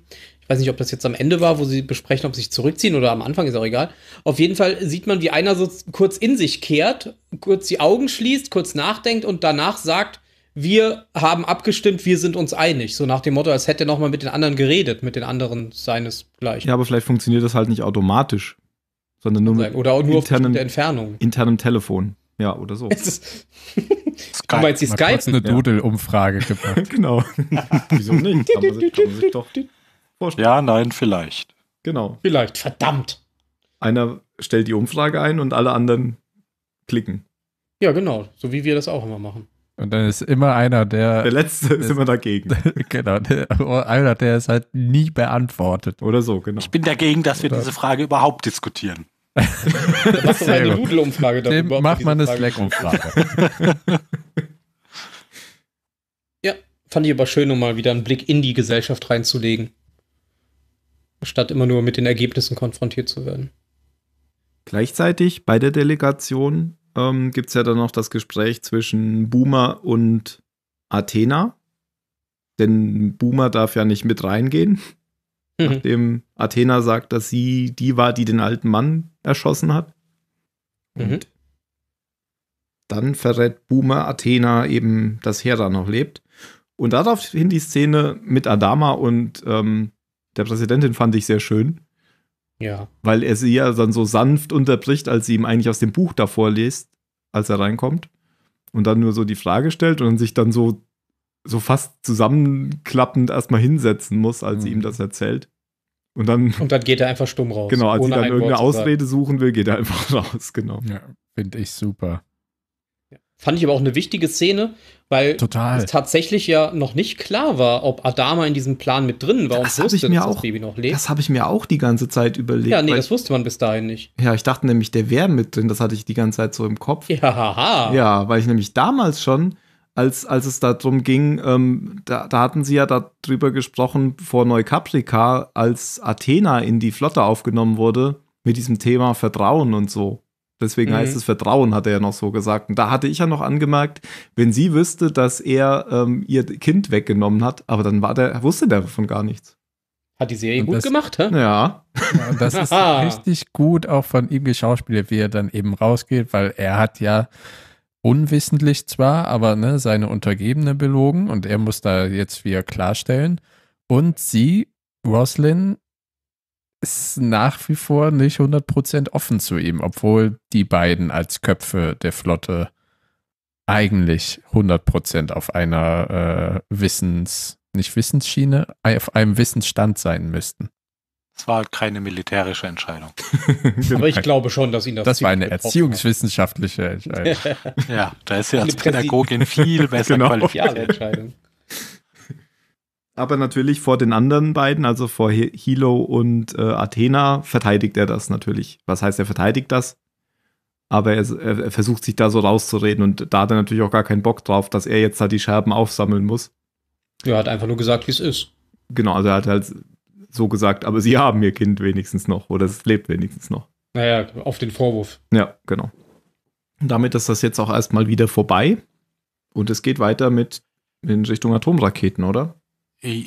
ich weiß nicht, ob das jetzt am Ende war, wo sie besprechen, ob sie sich zurückziehen oder am Anfang, ist auch egal. Auf jeden Fall sieht man, wie einer so kurz in sich kehrt, kurz die Augen schließt, kurz nachdenkt und danach sagt, wir haben abgestimmt, wir sind uns einig. So nach dem Motto, als hätte er nochmal mit den anderen geredet, mit den anderen seinesgleichen. Ja, aber vielleicht funktioniert das halt nicht automatisch, sondern nur mit oder auch nur internem, auf der Entfernung. Internem Telefon. Ja, oder so. Es ist Skype. Meinst die Skype? eine Doodle-Umfrage gemacht. genau. Wieso nicht? Kann man sich, kann man sich doch vorstellen. Ja, nein, vielleicht. Genau. Vielleicht, verdammt. Einer stellt die Umfrage ein und alle anderen klicken. Ja, genau, so wie wir das auch immer machen. Und dann ist immer einer, der. Der letzte ist, ist immer dagegen. genau, der, oh, einer, der es halt nie beantwortet. Oder so, genau. Ich bin dagegen, dass wir Oder diese Frage überhaupt diskutieren. Mach doch eine Nudelumfrage darüber. Dem macht man eine Slack-Umfrage. ja, fand ich aber schön, um mal wieder einen Blick in die Gesellschaft reinzulegen statt immer nur mit den Ergebnissen konfrontiert zu werden. Gleichzeitig bei der Delegation ähm, gibt es ja dann noch das Gespräch zwischen Boomer und Athena. Denn Boomer darf ja nicht mit reingehen, mhm. nachdem Athena sagt, dass sie die war, die den alten Mann erschossen hat. Mhm. Und mhm. dann verrät Boomer Athena eben, dass Hera noch lebt. Und daraufhin die Szene mit Adama und ähm, der Präsidentin fand ich sehr schön. Ja. Weil er sie ja dann so sanft unterbricht, als sie ihm eigentlich aus dem Buch davor liest, als er reinkommt. Und dann nur so die Frage stellt und sich dann so, so fast zusammenklappend erstmal hinsetzen muss, als mhm. sie ihm mhm. das erzählt. Und dann, und dann geht er einfach stumm raus. Genau, als sie dann irgendeine Ausrede suchen will, geht er einfach raus, genau. Ja, finde ich super. Fand ich aber auch eine wichtige Szene, weil Total. es tatsächlich ja noch nicht klar war, ob Adama in diesem Plan mit drin war das und wusste, ich mir dass auch, das Baby noch lebt. Das habe ich mir auch die ganze Zeit überlegt. Ja, nee, das wusste man bis dahin nicht. Ja, ich dachte nämlich, der wäre mit drin, das hatte ich die ganze Zeit so im Kopf. Ja, haha. ja weil ich nämlich damals schon, als, als es darum ging, ähm, da, da, hatten sie ja darüber gesprochen, vor Neukaprika, als Athena in die Flotte aufgenommen wurde, mit diesem Thema Vertrauen und so. Deswegen mhm. heißt es Vertrauen, hat er ja noch so gesagt. Und da hatte ich ja noch angemerkt, wenn sie wüsste, dass er ähm, ihr Kind weggenommen hat, aber dann war der, wusste der davon gar nichts. Hat die Serie und gut das, gemacht, hä? Ja. ja das ist richtig gut auch von ihm geschauspielt, wie er dann eben rausgeht, weil er hat ja unwissentlich zwar, aber ne, seine Untergebene belogen und er muss da jetzt wieder klarstellen. Und sie, Roslyn, ist nach wie vor nicht 100% offen zu ihm, obwohl die beiden als Köpfe der Flotte eigentlich 100% auf einer äh, Wissens, nicht Wissensschiene, auf einem Wissensstand sein müssten. Es war halt keine militärische Entscheidung. Aber ich glaube schon, dass ihn das. Das war eine erziehungswissenschaftliche Entscheidung. ja, da ist ja als Pädagogin viel besser genau. qualifiziert. Entscheidung. Aber natürlich vor den anderen beiden, also vor Hilo und äh, Athena, verteidigt er das natürlich. Was heißt, er verteidigt das? Aber er, er, versucht sich da so rauszureden und da hat er natürlich auch gar keinen Bock drauf, dass er jetzt da die Scherben aufsammeln muss. Ja, er hat einfach nur gesagt, wie es ist. Genau, also er hat halt so gesagt, aber sie haben ihr Kind wenigstens noch oder es lebt wenigstens noch. Naja, auf den Vorwurf. Ja, genau. Und damit ist das jetzt auch erstmal wieder vorbei und es geht weiter mit in Richtung Atomraketen, oder?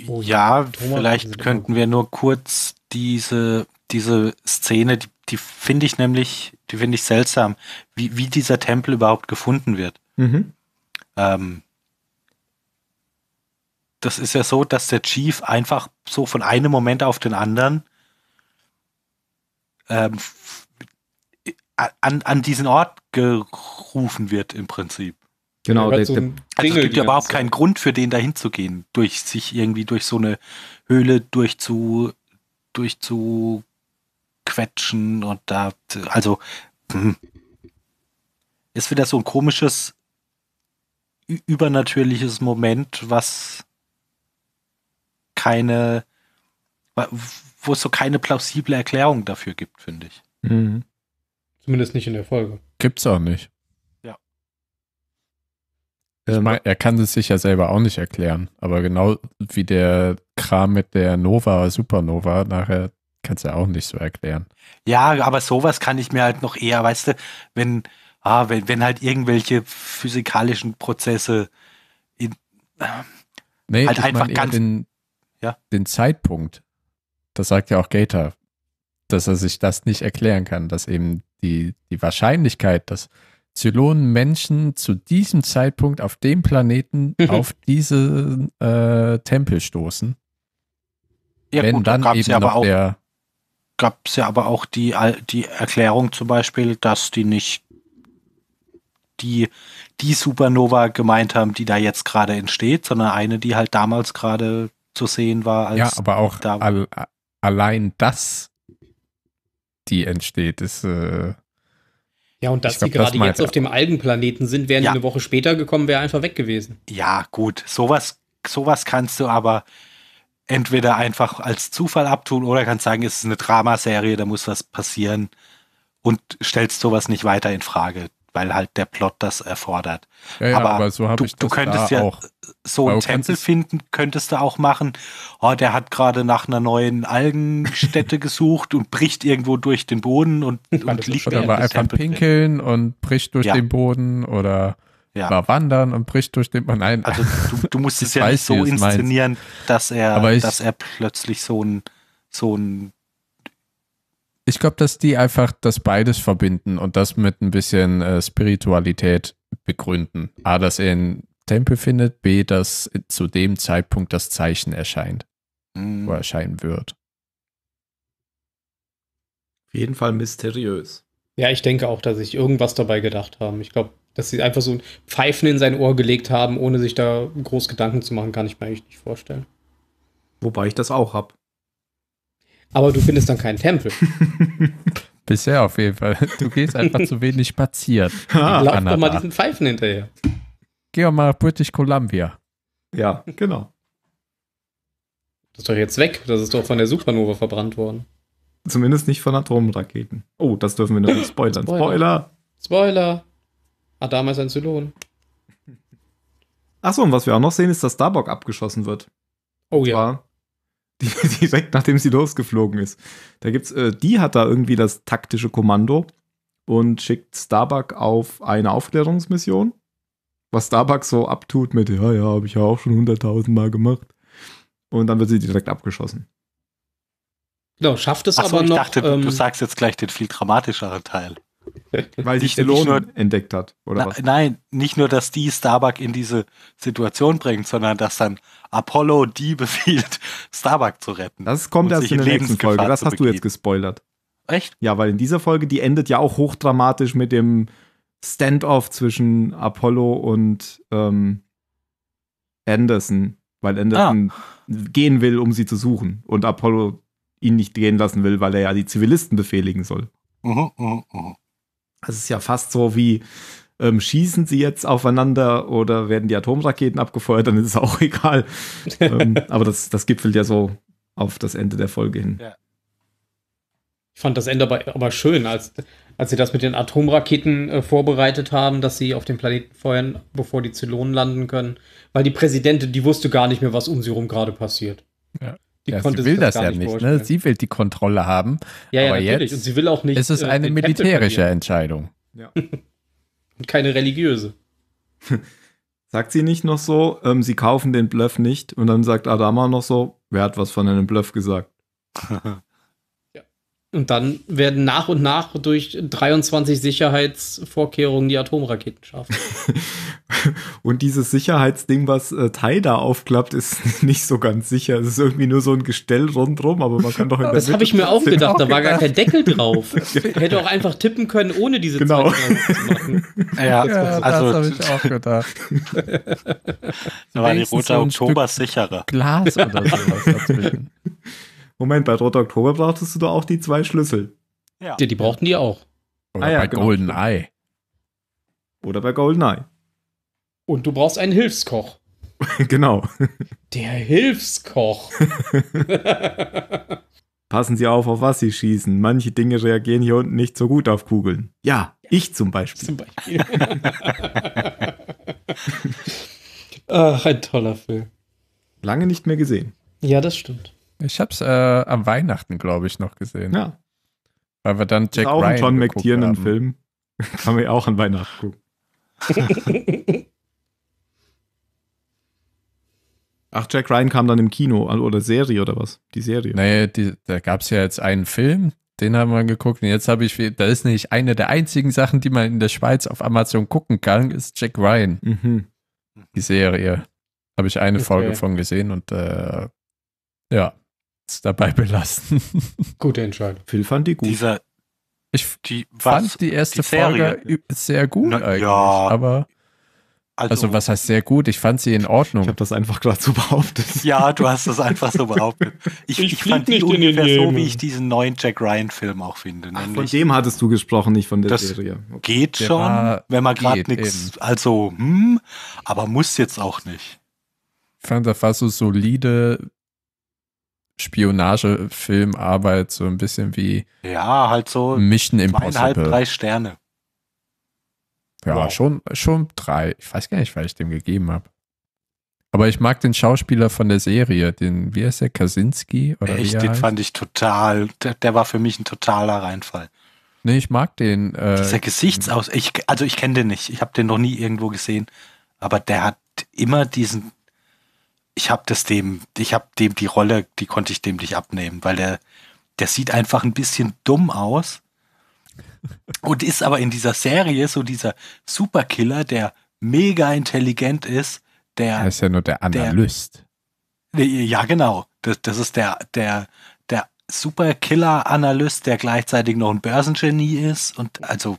Oh, ja, ja vielleicht könnten wir nur kurz diese, diese Szene, die, die finde ich nämlich, die finde ich seltsam, wie, wie dieser Tempel überhaupt gefunden wird. Mhm. Ähm, das ist ja so, dass der Chief einfach so von einem Moment auf den anderen ähm, an, an diesen Ort gerufen wird im Prinzip. Genau, der, so der, also es gibt ja überhaupt keinen Grund für den da hinzugehen, durch sich irgendwie durch so eine Höhle durch zu, durch zu quetschen und da, also hm. ist wieder so ein komisches übernatürliches Moment, was keine, wo es so keine plausible Erklärung dafür gibt, finde ich. Mhm. Zumindest nicht in der Folge. Gibt's auch nicht. Ich mein, ähm, er kann es sich ja selber auch nicht erklären, aber genau wie der Kram mit der Nova, Supernova, nachher kannst du ja auch nicht so erklären. Ja, aber sowas kann ich mir halt noch eher, weißt du, wenn, ah, wenn, wenn halt irgendwelche physikalischen Prozesse in, äh, nee, halt einfach ganz. Den, ja? den Zeitpunkt, das sagt ja auch Gator, dass er sich das nicht erklären kann, dass eben die, die Wahrscheinlichkeit, dass Zylonen Menschen zu diesem Zeitpunkt auf dem Planeten mhm. auf diese äh, Tempel stoßen. Ja, Wenn gut, dann da eben ja aber auch der gab es ja aber auch die, die Erklärung zum Beispiel, dass die nicht die, die Supernova gemeint haben, die da jetzt gerade entsteht, sondern eine, die halt damals gerade zu sehen war. Als ja, aber auch da, al allein das, die entsteht, ist äh, ja, und dass glaub, die gerade jetzt auf dem Algenplaneten sind, wären ja. eine Woche später gekommen, wäre einfach weg gewesen. Ja, gut, sowas, sowas kannst du aber entweder einfach als Zufall abtun oder kannst sagen, es ist eine Dramaserie, da muss was passieren und stellst sowas nicht weiter in Frage weil halt der Plot das erfordert. Ja, ja, aber, aber, so du, du könntest ja auch. so einen Tempel finden, könntest du auch machen. Oh, der hat gerade nach einer neuen Algenstätte gesucht und bricht irgendwo durch den Boden und, und liegt Oder war einfach Tempel pinkeln drin. und bricht durch ja. den Boden oder ja. war wandern und bricht durch den Boden. Nein. Also du, du musst es ja nicht so inszenieren, dass er, aber dass er plötzlich so ein so ein ich glaube, dass die einfach das beides verbinden und das mit ein bisschen äh, Spiritualität begründen. A, dass er einen Tempel findet, B, dass zu dem Zeitpunkt das Zeichen erscheint, mhm. wo erscheinen wird. Auf jeden Fall mysteriös. Ja, ich denke auch, dass sich irgendwas dabei gedacht haben. Ich glaube, dass sie einfach so ein Pfeifen in sein Ohr gelegt haben, ohne sich da groß Gedanken zu machen, kann ich mir eigentlich nicht vorstellen. Wobei ich das auch habe aber du findest dann keinen Tempel. Bisher auf jeden Fall. Du gehst einfach zu wenig spazieren. Ah. lauf doch mal diesen Pfeifen hinterher. Geh doch mal nach British Columbia. Ja, genau. Das ist doch jetzt weg. Das ist doch von der Supernova verbrannt worden. Zumindest nicht von Atomraketen. Oh, das dürfen wir natürlich spoilern. Spoiler! Spoiler! Ah, damals ein Zylon. Achso, und was wir auch noch sehen, ist, dass Starbuck abgeschossen wird. Oh ja. War Die, direkt nachdem sie losgeflogen ist. Da gibt's, äh, die hat da irgendwie das taktische Kommando und schickt Starbuck auf eine Aufklärungsmission. Was Starbuck so abtut mit, ja, ja, habe ich ja auch schon hunderttausendmal gemacht. Und dann wird sie direkt abgeschossen. Ja, schafft es Ach so, aber ich noch. Ich dachte, ähm, du sagst jetzt gleich den viel dramatischeren Teil. Weil sich Stallone entdeckt hat, oder na, was? Nein, nicht nur, dass die Starbuck in diese Situation bringt, sondern dass dann Apollo die befiehlt, Starbuck zu retten. Das kommt erst in der nächsten Folge. Das hast du jetzt gespoilert. Echt? Ja, weil in dieser Folge, die endet ja auch hochdramatisch mit dem Standoff zwischen Apollo und ähm, Anderson, weil Anderson ah. gehen will, um sie zu suchen und Apollo ihn nicht gehen lassen will, weil er ja die Zivilisten befehligen soll. Mhm, uh, mhm, uh, mhm. Es ist ja fast so wie, ähm, schießen sie jetzt aufeinander oder werden die Atomraketen abgefeuert, dann ist es auch egal. ähm, aber das, das gipfelt ja so auf das Ende der Folge hin. Ja. Ich fand das Ende aber, aber schön, als, als sie das mit den Atomraketen äh, vorbereitet haben, dass sie auf den Planeten feuern, bevor die Zylonen landen können. Weil die Präsidentin, die wusste gar nicht mehr, was um sie rum gerade passiert. Ja. Die ja, sie will das, das ja nicht. nicht ne? Sie will die Kontrolle haben. Ja, ja, aber Jetzt Und sie will auch nicht. Es ist äh, eine militärische Entscheidung. Ja. Und keine religiöse. sagt sie nicht noch so, ähm, sie kaufen den Bluff nicht? Und dann sagt Adama noch so, wer hat was von einem Bluff gesagt? Und dann werden nach und nach durch 23 Sicherheitsvorkehrungen die Atomraketen scharf. und dieses Sicherheitsding, was äh, Tai da aufklappt, ist nicht so ganz sicher. Es ist irgendwie nur so ein Gestell rundherum, aber man kann doch in der Das habe ich mir auch gedacht, auch da war gedacht. gar kein Deckel drauf. Genau. Hätte auch einfach tippen können, ohne diese genau. zu machen. Ja, ja also, das habe ich auch gedacht. da war die rote so Oktober sicherer. Glas oder sowas dazwischen. Moment, bei Roter Oktober brauchtest du doch auch die zwei Schlüssel. Ja, die, die brauchten die auch. Oder ah, ja, bei genau. GoldenEye. Oder bei GoldenEye. Und du brauchst einen Hilfskoch. genau. Der Hilfskoch. Passen Sie auf, auf was Sie schießen. Manche Dinge reagieren hier unten nicht so gut auf Kugeln. ja. ich zum Beispiel. Zum Beispiel. Ach, ein toller Film. Lange nicht mehr gesehen. Ja, das stimmt. Ich habe es äh, am Weihnachten, glaube ich, noch gesehen. Ja. Weil wir dann Jack ist auch Ryan John McTiernan-Film. Kann man ja auch an Weihnachten gucken. Ach, Jack Ryan kam dann im Kino also, oder Serie oder was? Die Serie. Nee, die, da gab es ja jetzt einen Film, den haben wir geguckt. Und jetzt habe ich, da ist nicht eine der einzigen Sachen, die man in der Schweiz auf Amazon gucken kann, ist Jack Ryan. Mhm. Die Serie. Habe ich eine okay. Folge von gesehen und äh, ja, dabei belassen. Gute Entscheidung. Phil fand die gut. Dieser, ich die, fand was, die erste die Folge sehr gut Na, eigentlich. Ja. Aber also, also, was heißt sehr gut? Ich fand sie in Ordnung. Ich habe das einfach gerade so behauptet. Ja, du hast das einfach so behauptet. Ich, ich, ich fand die ungefähr so, wie ich diesen neuen Jack Ryan-Film auch finde. Ach, von dem hattest du gesprochen, nicht von der das Serie. Okay. Geht schon, war, wenn man gerade nichts, also, hm, aber muss jetzt auch nicht. Ich fand, das war so solide Spionagefilmarbeit, so ein bisschen wie ja, halt so Mission Impossible. Zweieinhalb, drei Sterne. Ja, wow. schon, schon drei. Ich weiß gar nicht, weil ich dem gegeben habe. Aber ich mag den Schauspieler von der Serie, den, wie heißt der, Kaczynski? Oder Echt, den heißt? fand ich total, der, der, war für mich ein totaler Reinfall. Nee, ich mag den. Äh, Dieser Gesichtsaus, ich, also ich kenne den nicht, ich habe den noch nie irgendwo gesehen, aber der hat immer diesen ich habe das dem, ich habe dem die Rolle, die konnte ich dem nicht abnehmen, weil der, der sieht einfach ein bisschen dumm aus und ist aber in dieser Serie so dieser Superkiller, der mega intelligent ist, der. Das ist ja nur der Analyst. Der, ja, genau. Das, das ist der, der, der Superkiller-Analyst, der gleichzeitig noch ein Börsengenie ist und also.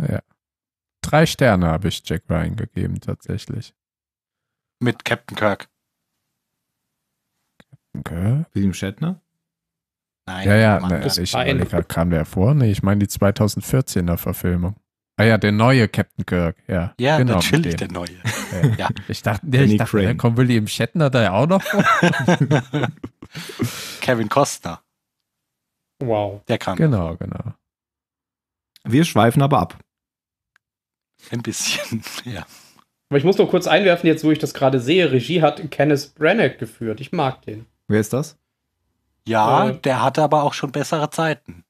Ja. Drei Sterne habe ich Jack Ryan gegeben, tatsächlich mit Captain Kirk. Captain Kirk? William Shatner? Nein, ja, ja, Mann, ne, ich überlege gerade, kam der vor? Nee, ich meine die 2014er Verfilmung. Ah ja, der neue Captain Kirk, ja. Ja, genau, natürlich der neue. Ja. ja. Ich dachte, nee, ich dachte ja, komm, William Shatner da ja auch noch vor. Kevin Costner. Wow. Der kam. Genau, genau. Wir schweifen aber ab. Ein bisschen, ja. Aber ich muss nur kurz einwerfen, jetzt wo ich das gerade sehe, Regie hat Kenneth Branagh geführt. Ich mag den. Wer ist das? Ja, äh, der hatte aber auch schon bessere Zeiten.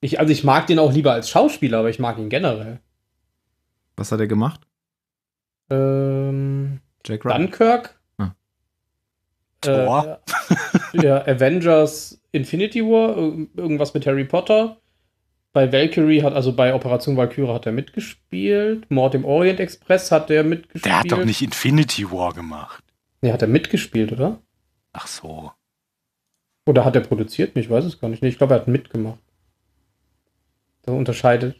Ich, also ich mag den auch lieber als Schauspieler, aber ich mag ihn generell. Was hat er gemacht? Ähm, Jack Ryan. Dunkirk. Ah. Äh, ja, Avengers Infinity War, irgendwas mit Harry Potter. Bei Valkyrie hat, also bei Operation Valkyrie hat er mitgespielt. Mord im Orient Express hat er mitgespielt. Der hat doch nicht Infinity War gemacht. Nee, hat er mitgespielt, oder? Ach so. Oder hat er produziert? Ich weiß es gar nicht. Nee, ich glaube, er hat mitgemacht. Da unterscheidet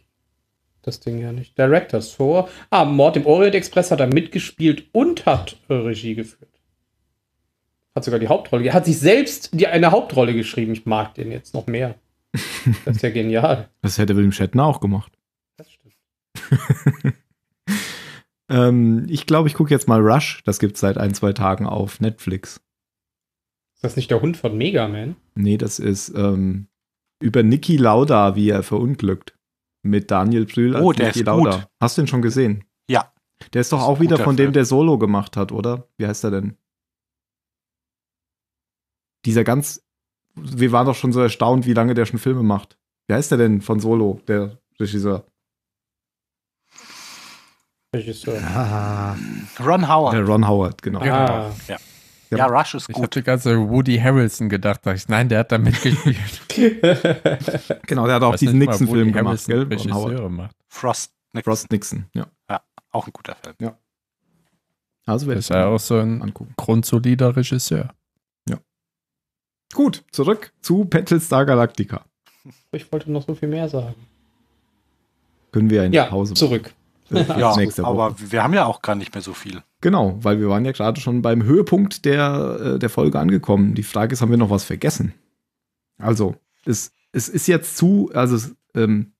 das Ding ja nicht. Directors vor. Ah, Mord im Orient Express hat er mitgespielt und hat Regie geführt. Hat sogar die Hauptrolle. Er hat sich selbst die, eine Hauptrolle geschrieben. Ich mag den jetzt noch mehr. Das ist ja genial. Das hätte William Shatner auch gemacht. Das stimmt. ähm, ich glaube, ich gucke jetzt mal Rush. Das gibt es seit ein, zwei Tagen auf Netflix. Ist das nicht der Hund von Mega Man? Nee, das ist ähm, über Niki Lauda, wie er verunglückt. Mit Daniel Brühl als oh, der Niki ist Lauda. Gut. Hast du den schon gesehen? Ja. Der ist doch ist auch wieder von Film. dem, der Solo gemacht hat, oder? Wie heißt er denn? Dieser ganz wir waren doch schon so erstaunt, wie lange der schon Filme macht. Wie heißt der denn von Solo, der Regisseur? Regisseur. Ah. Ron Howard. Der Ron Howard, genau. Ah. Ja. Ja, ja, Rush ist gut. Ich habe die ganze Woody Harrelson gedacht. Da ich, nein, der hat da mitgespielt. genau, der hat auch diesen Nixon-Film gemacht, gell? Ron Howard. Macht. Frost Nixon. Frost Nixon, ja. Ja, auch ein guter Film. Ja. Also werde ich ja auch so ein angucken. grundsolider Regisseur. Gut, zurück zu Battlestar Galactica. Ich wollte noch so viel mehr sagen. Können wir in ja, Pause machen? zurück. Äh, ja, nächste Woche. aber wir haben ja auch gar nicht mehr so viel. Genau, weil wir waren ja gerade schon beim Höhepunkt der, äh, der Folge angekommen. Die Frage ist, haben wir noch was vergessen? Also, es, es ist jetzt zu, also ähm,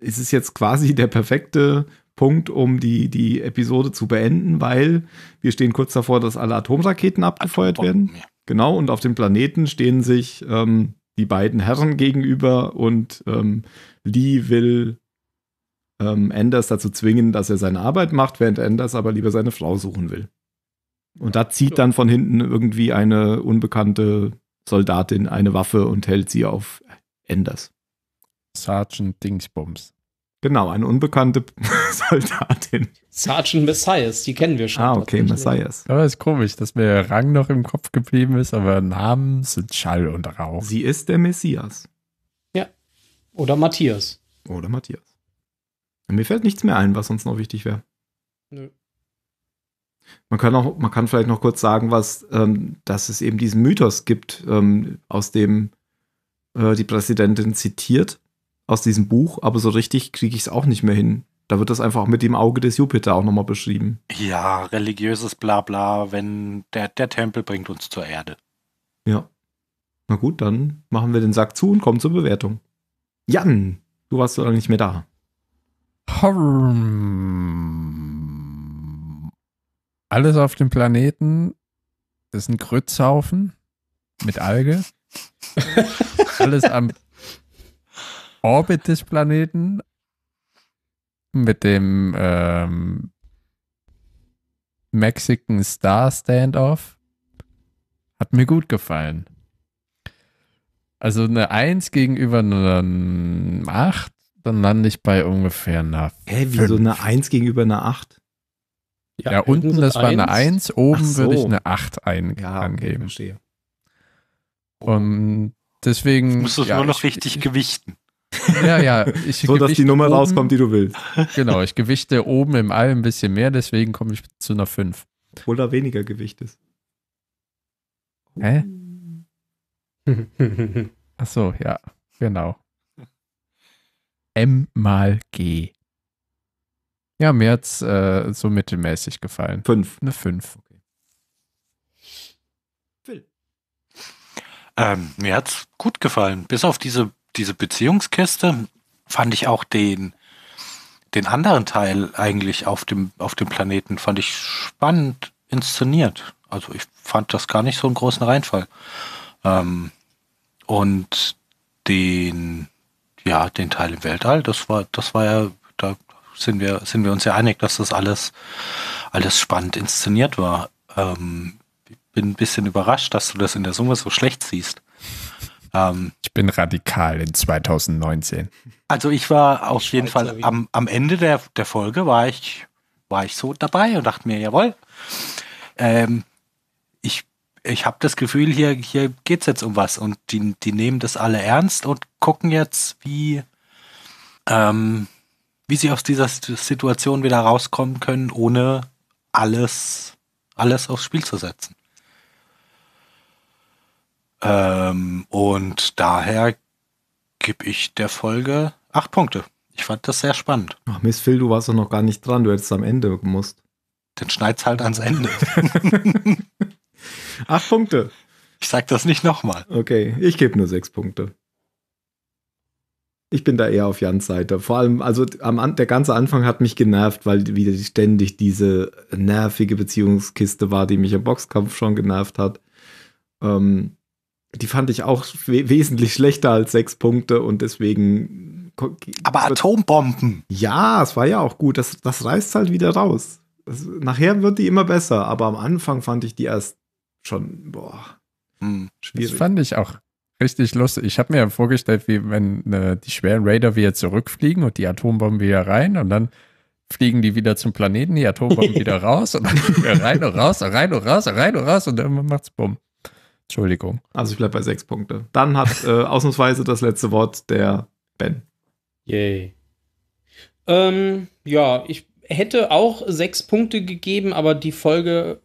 es ist jetzt quasi der perfekte Punkt, um die, die Episode zu beenden, weil wir stehen kurz davor, dass alle Atomraketen abgefeuert Atombomben, werden. Ja. Genau, und auf dem Planeten stehen sich ähm, die beiden Herren gegenüber und ähm, Lee will ähm, Anders dazu zwingen, dass er seine Arbeit macht, während Anders aber lieber seine Frau suchen will. Und da zieht dann von hinten irgendwie eine unbekannte Soldatin eine Waffe und hält sie auf Anders. Sergeant Dingsbums. Genau, eine unbekannte Soldatin. Sergeant Messias, die kennen wir schon. Ah, okay, Messias. Aber ist komisch, dass mir der Rang noch im Kopf geblieben ist, aber Namen sind Schall und Rauch. Sie ist der Messias. Ja. Oder Matthias. Oder Matthias. Mir fällt nichts mehr ein, was sonst noch wichtig wäre. Nö. Man kann, auch, man kann vielleicht noch kurz sagen, was, ähm, dass es eben diesen Mythos gibt, ähm, aus dem äh, die Präsidentin zitiert, aus diesem Buch, aber so richtig kriege ich es auch nicht mehr hin. Da wird das einfach mit dem Auge des Jupiter auch nochmal beschrieben. Ja, religiöses Blabla, wenn der, der Tempel bringt uns zur Erde. Ja. Na gut, dann machen wir den Sack zu und kommen zur Bewertung. Jan, du warst so lange nicht mehr da. Alles auf dem Planeten ist ein Grützhaufen mit Alge. Alles am Orbit des Planeten mit dem ähm, Mexican Star Standoff hat mir gut gefallen. Also eine 1 gegenüber einer 8, dann lande ich bei ungefähr einer. Hä, wie so eine 1 gegenüber einer 8? Ja, ja unten, das war eine 1, oben so. würde ich eine 8 ein ja, angeben. verstehe. Und deswegen. Du Musst es ja, nur noch richtig gewichten. Ja, ja. Ich so, dass die Nummer oben, rauskommt, die du willst. Genau, ich gewichte oben im All ein bisschen mehr, deswegen komme ich zu einer 5. Obwohl da weniger Gewicht ist. Hä? Ach so, ja, genau. M mal G. Ja, mir hat es äh, so mittelmäßig gefallen. Fünf. Eine Fünf. Okay. Phil. Ähm, mir hat es gut gefallen, bis auf diese diese Beziehungskiste fand ich auch den, den anderen Teil eigentlich auf dem, auf dem Planeten, fand ich spannend inszeniert. Also ich fand das gar nicht so einen großen Reinfall. Ähm, und den, ja, den Teil im Weltall, das war, das war ja, da sind wir, sind wir uns ja einig, dass das alles, alles spannend inszeniert war. Ähm, bin ein bisschen überrascht, dass du das in der Summe so schlecht siehst. Ähm, ich bin radikal in 2019. Also ich war auf ich jeden Fall am, am Ende der, der Folge war ich, war ich so dabei und dachte mir, jawohl, ähm, ich, ich habe das Gefühl, hier, hier geht es jetzt um was und die, die nehmen das alle ernst und gucken jetzt, wie, ähm, wie sie aus dieser Situation wieder rauskommen können, ohne alles, alles aufs Spiel zu setzen. Ähm, und daher gebe ich der Folge acht Punkte. Ich fand das sehr spannend. Ach, Miss Phil, du warst doch noch gar nicht dran. Du hättest am Ende gemusst. Dann schneid's halt ans Ende. acht Punkte. Ich sag das nicht nochmal. Okay, ich gebe nur sechs Punkte. Ich bin da eher auf Jans Seite. Vor allem, also am, der ganze Anfang hat mich genervt, weil wieder ständig diese nervige Beziehungskiste war, die mich im Boxkampf schon genervt hat. Ähm, die fand ich auch we wesentlich schlechter als sechs Punkte und deswegen. Aber Atombomben. Ja, es war ja auch gut. Das, das reißt halt wieder raus. Das, nachher wird die immer besser, aber am Anfang fand ich die erst schon, boah, hm. schwierig. Das fand ich auch richtig lustig. Ich habe mir vorgestellt, wie wenn äh, die schweren Raider wieder zurückfliegen und die Atombomben wieder rein und dann fliegen die wieder zum Planeten, die Atombomben wieder raus und dann rein und raus rein und raus rein und raus und dann macht's bumm. Entschuldigung. Also ich bleibe bei sechs Punkte. Dann hat äh, ausnahmsweise das letzte Wort der Ben. Yay. Ähm, ja, ich hätte auch sechs Punkte gegeben, aber die Folge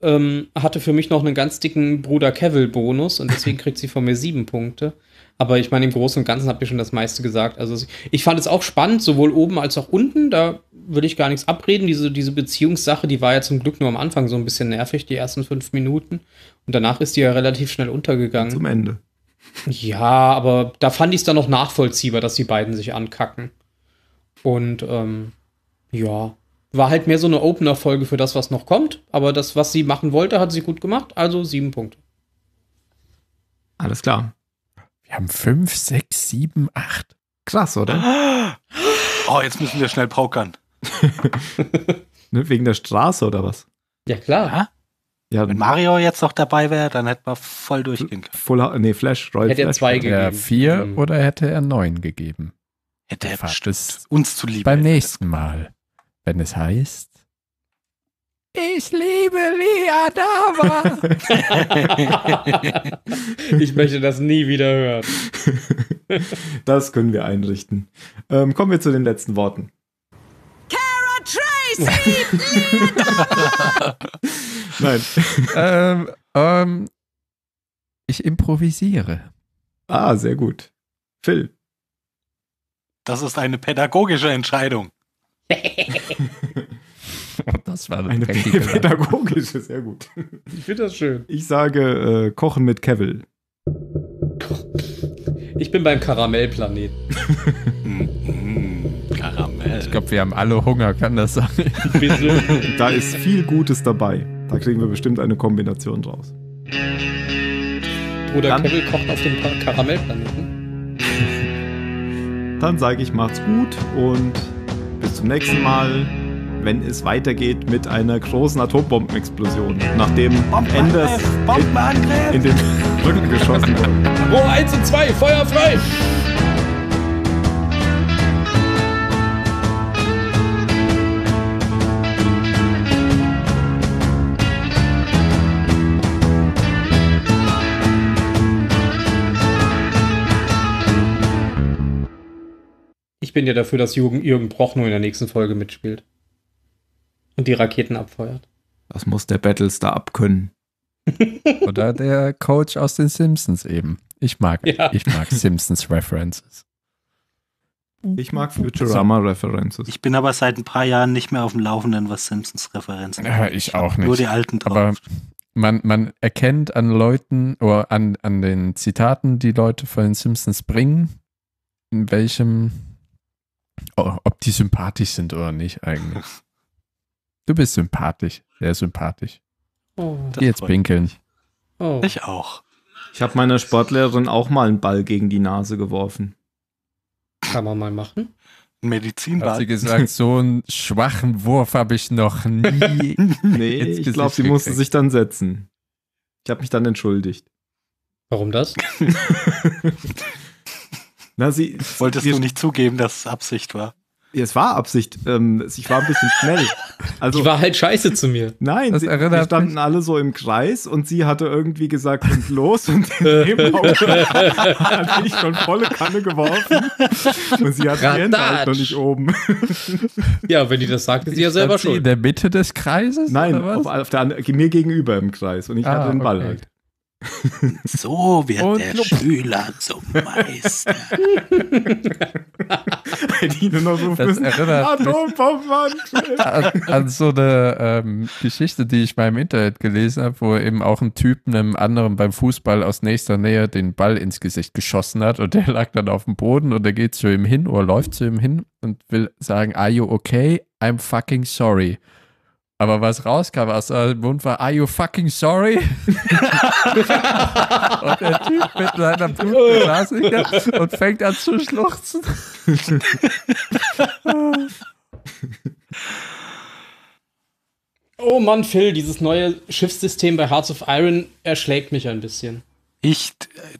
ähm, hatte für mich noch einen ganz dicken Bruder Cavill-Bonus und deswegen kriegt sie von mir sieben Punkte. Aber ich meine, im Großen und Ganzen habt ihr schon das meiste gesagt. Also ich fand es auch spannend, sowohl oben als auch unten. Da würde ich gar nichts abreden. Diese, diese Beziehungssache, die war ja zum Glück nur am Anfang so ein bisschen nervig, die ersten fünf Minuten. Und danach ist die ja relativ schnell untergegangen. Zum Ende. Ja, aber da fand ich es dann noch nachvollziehbar, dass die beiden sich ankacken. Und ähm, ja, war halt mehr so eine Opener-Folge für das, was noch kommt. Aber das, was sie machen wollte, hat sie gut gemacht. Also sieben Punkte. Alles klar. Wir haben fünf, sechs, sieben, acht. Krass, oder? Oh, jetzt müssen wir schnell paukern. ne, wegen der Straße oder was? Ja, klar. Ja? Wenn Mario jetzt noch dabei wäre, dann hätte man voll durchgehen können. Full, nee, Flash, Roy, Hätte Flash, er zwei hätte gegeben. Er vier mhm. oder hätte er neun gegeben? Hätte er bestimmt. Uns zu zuliebe. Beim nächsten Mal wenn es heißt. Ich liebe Lea Dava. ich möchte das nie wieder hören. das können wir einrichten. Ähm, kommen wir zu den letzten Worten. Cara Tracy, Lea Nein. Ähm, ähm, ich improvisiere. Ah, sehr gut. Phil. Das ist eine pädagogische Entscheidung. das war eine pädagogische, sehr gut. Ich finde das schön. Ich sage äh, Kochen mit Kevil. Ich bin beim Karamellplanet. Karamell. Ich glaube, wir haben alle Hunger, kann das sein? Wieso? Da ist viel Gutes dabei. Da kriegen wir bestimmt eine Kombination draus. Bruder Dann, Kevil kocht auf dem Karamellplaneten. Dann sage ich, macht's gut und bis zum nächsten Mal, wenn es weitergeht mit einer großen Atombombenexplosion, nachdem Enders in, in den Rücken geschossen wurde. Rohr 1 und 2, Feuer frei! bin ja dafür, dass Jürgen, Jürgen Broch nur in der nächsten Folge mitspielt. Und die Raketen abfeuert. Das muss der Battlestar abkönnen. Oder der Coach aus den Simpsons eben. Ich mag, ja. ich mag Simpsons References. Ich mag Futurama References. Ich bin aber seit ein paar Jahren nicht mehr auf dem Laufenden, was Simpsons Referenzen Ja, ich auch nicht. Nur die alten drauf. Aber man, man erkennt an Leuten oder oh, an, an den Zitaten, die Leute von den Simpsons bringen, in welchem ob die sympathisch sind oder nicht eigentlich. Du bist sympathisch, sehr sympathisch. Oh, jetzt pinkeln. Oh. Ich auch. Ich habe meiner Sportlehrerin auch mal einen Ball gegen die Nase geworfen. Kann man mal machen. Medizinball. Hat sie gesagt, so einen schwachen Wurf habe ich noch nie. nee, ich glaube, sie musste sich dann setzen. Ich habe mich dann entschuldigt. Warum das? Na, sie, Wolltest wir, du nicht zugeben, dass es Absicht war? Ja, es war Absicht. Ähm, ich war ein bisschen schnell. Also, die war halt scheiße zu mir. Nein, das sie, wir standen mich. alle so im Kreis und sie hatte irgendwie gesagt, und los. Und in dem ich schon volle Kanne geworfen. Und sie hat die Hände halt noch nicht oben. ja, wenn die das sagt, ist sie ja selber schon. In der Mitte des Kreises? Nein, auf, auf der, mir gegenüber im Kreis. Und ich ah, hatte den Ball okay. halt. So wird und der Klub. Schüler zum Meister. das erinnert mich an, an so eine ähm, Geschichte, die ich mal im Internet gelesen habe, wo eben auch ein Typ einem anderen beim Fußball aus nächster Nähe den Ball ins Gesicht geschossen hat und der lag dann auf dem Boden und er geht zu ihm hin oder läuft zu ihm hin und will sagen, are you okay? I'm fucking sorry. Aber was rauskam aus seinem Mund war, are you fucking sorry? und der Typ mit seiner Blutbelasiger und fängt an zu schluchzen. oh Mann, Phil, dieses neue Schiffssystem bei Hearts of Iron erschlägt mich ein bisschen. Ich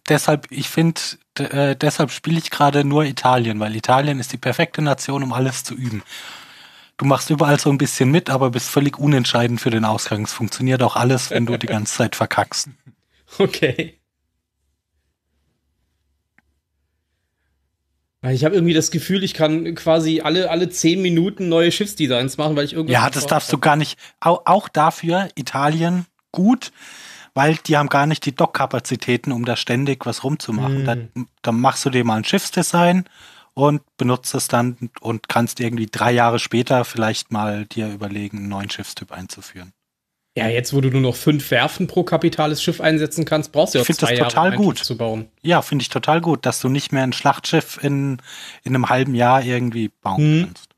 deshalb, ich finde, äh, deshalb spiele ich gerade nur Italien, weil Italien ist die perfekte Nation, um alles zu üben du machst überall so ein bisschen mit, aber bist völlig unentscheidend für den Ausgang. Es funktioniert auch alles, wenn du die ganze Zeit verkackst. Okay. Ich habe irgendwie das Gefühl, ich kann quasi alle, alle zehn Minuten neue Schiffsdesigns machen, weil ich irgendwie. Ja, das darfst du gar nicht. Auch, auch, dafür Italien gut, weil die haben gar nicht die Dockkapazitäten, um da ständig was rumzumachen. Dann hm. Da, machst du dir mal ein Schiffsdesign und benutzt es dann und kannst irgendwie drei Jahre später vielleicht mal dir überlegen, einen neuen Schiffstyp einzuführen. Ja, jetzt, wo du nur noch fünf Werfen pro kapitales Schiff einsetzen kannst, brauchst du ja auch zwei das total Jahre, um gut. zu bauen. Ja, finde ich total gut, dass du nicht mehr ein Schlachtschiff in, in einem halben Jahr irgendwie bauen hm. kannst.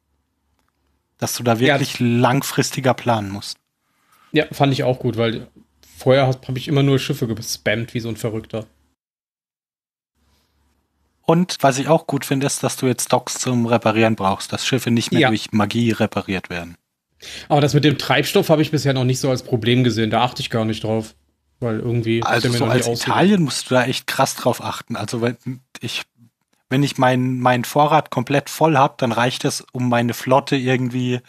Dass du da wirklich ja. langfristiger planen musst. Ja, fand ich auch gut, weil vorher habe ich immer nur Schiffe gespammt wie so ein Verrückter. Und was ich auch gut finde, ist, dass du jetzt Docks zum Reparieren brauchst, dass Schiffe nicht mehr ja. durch Magie repariert werden. Aber das mit dem Treibstoff habe ich bisher noch nicht so als Problem gesehen. Da achte ich gar nicht drauf. Weil irgendwie. Also so als Italien musst du da echt krass drauf achten. Also wenn ich, wenn ich meinen mein Vorrat komplett voll habe, dann reicht es, um meine Flotte irgendwie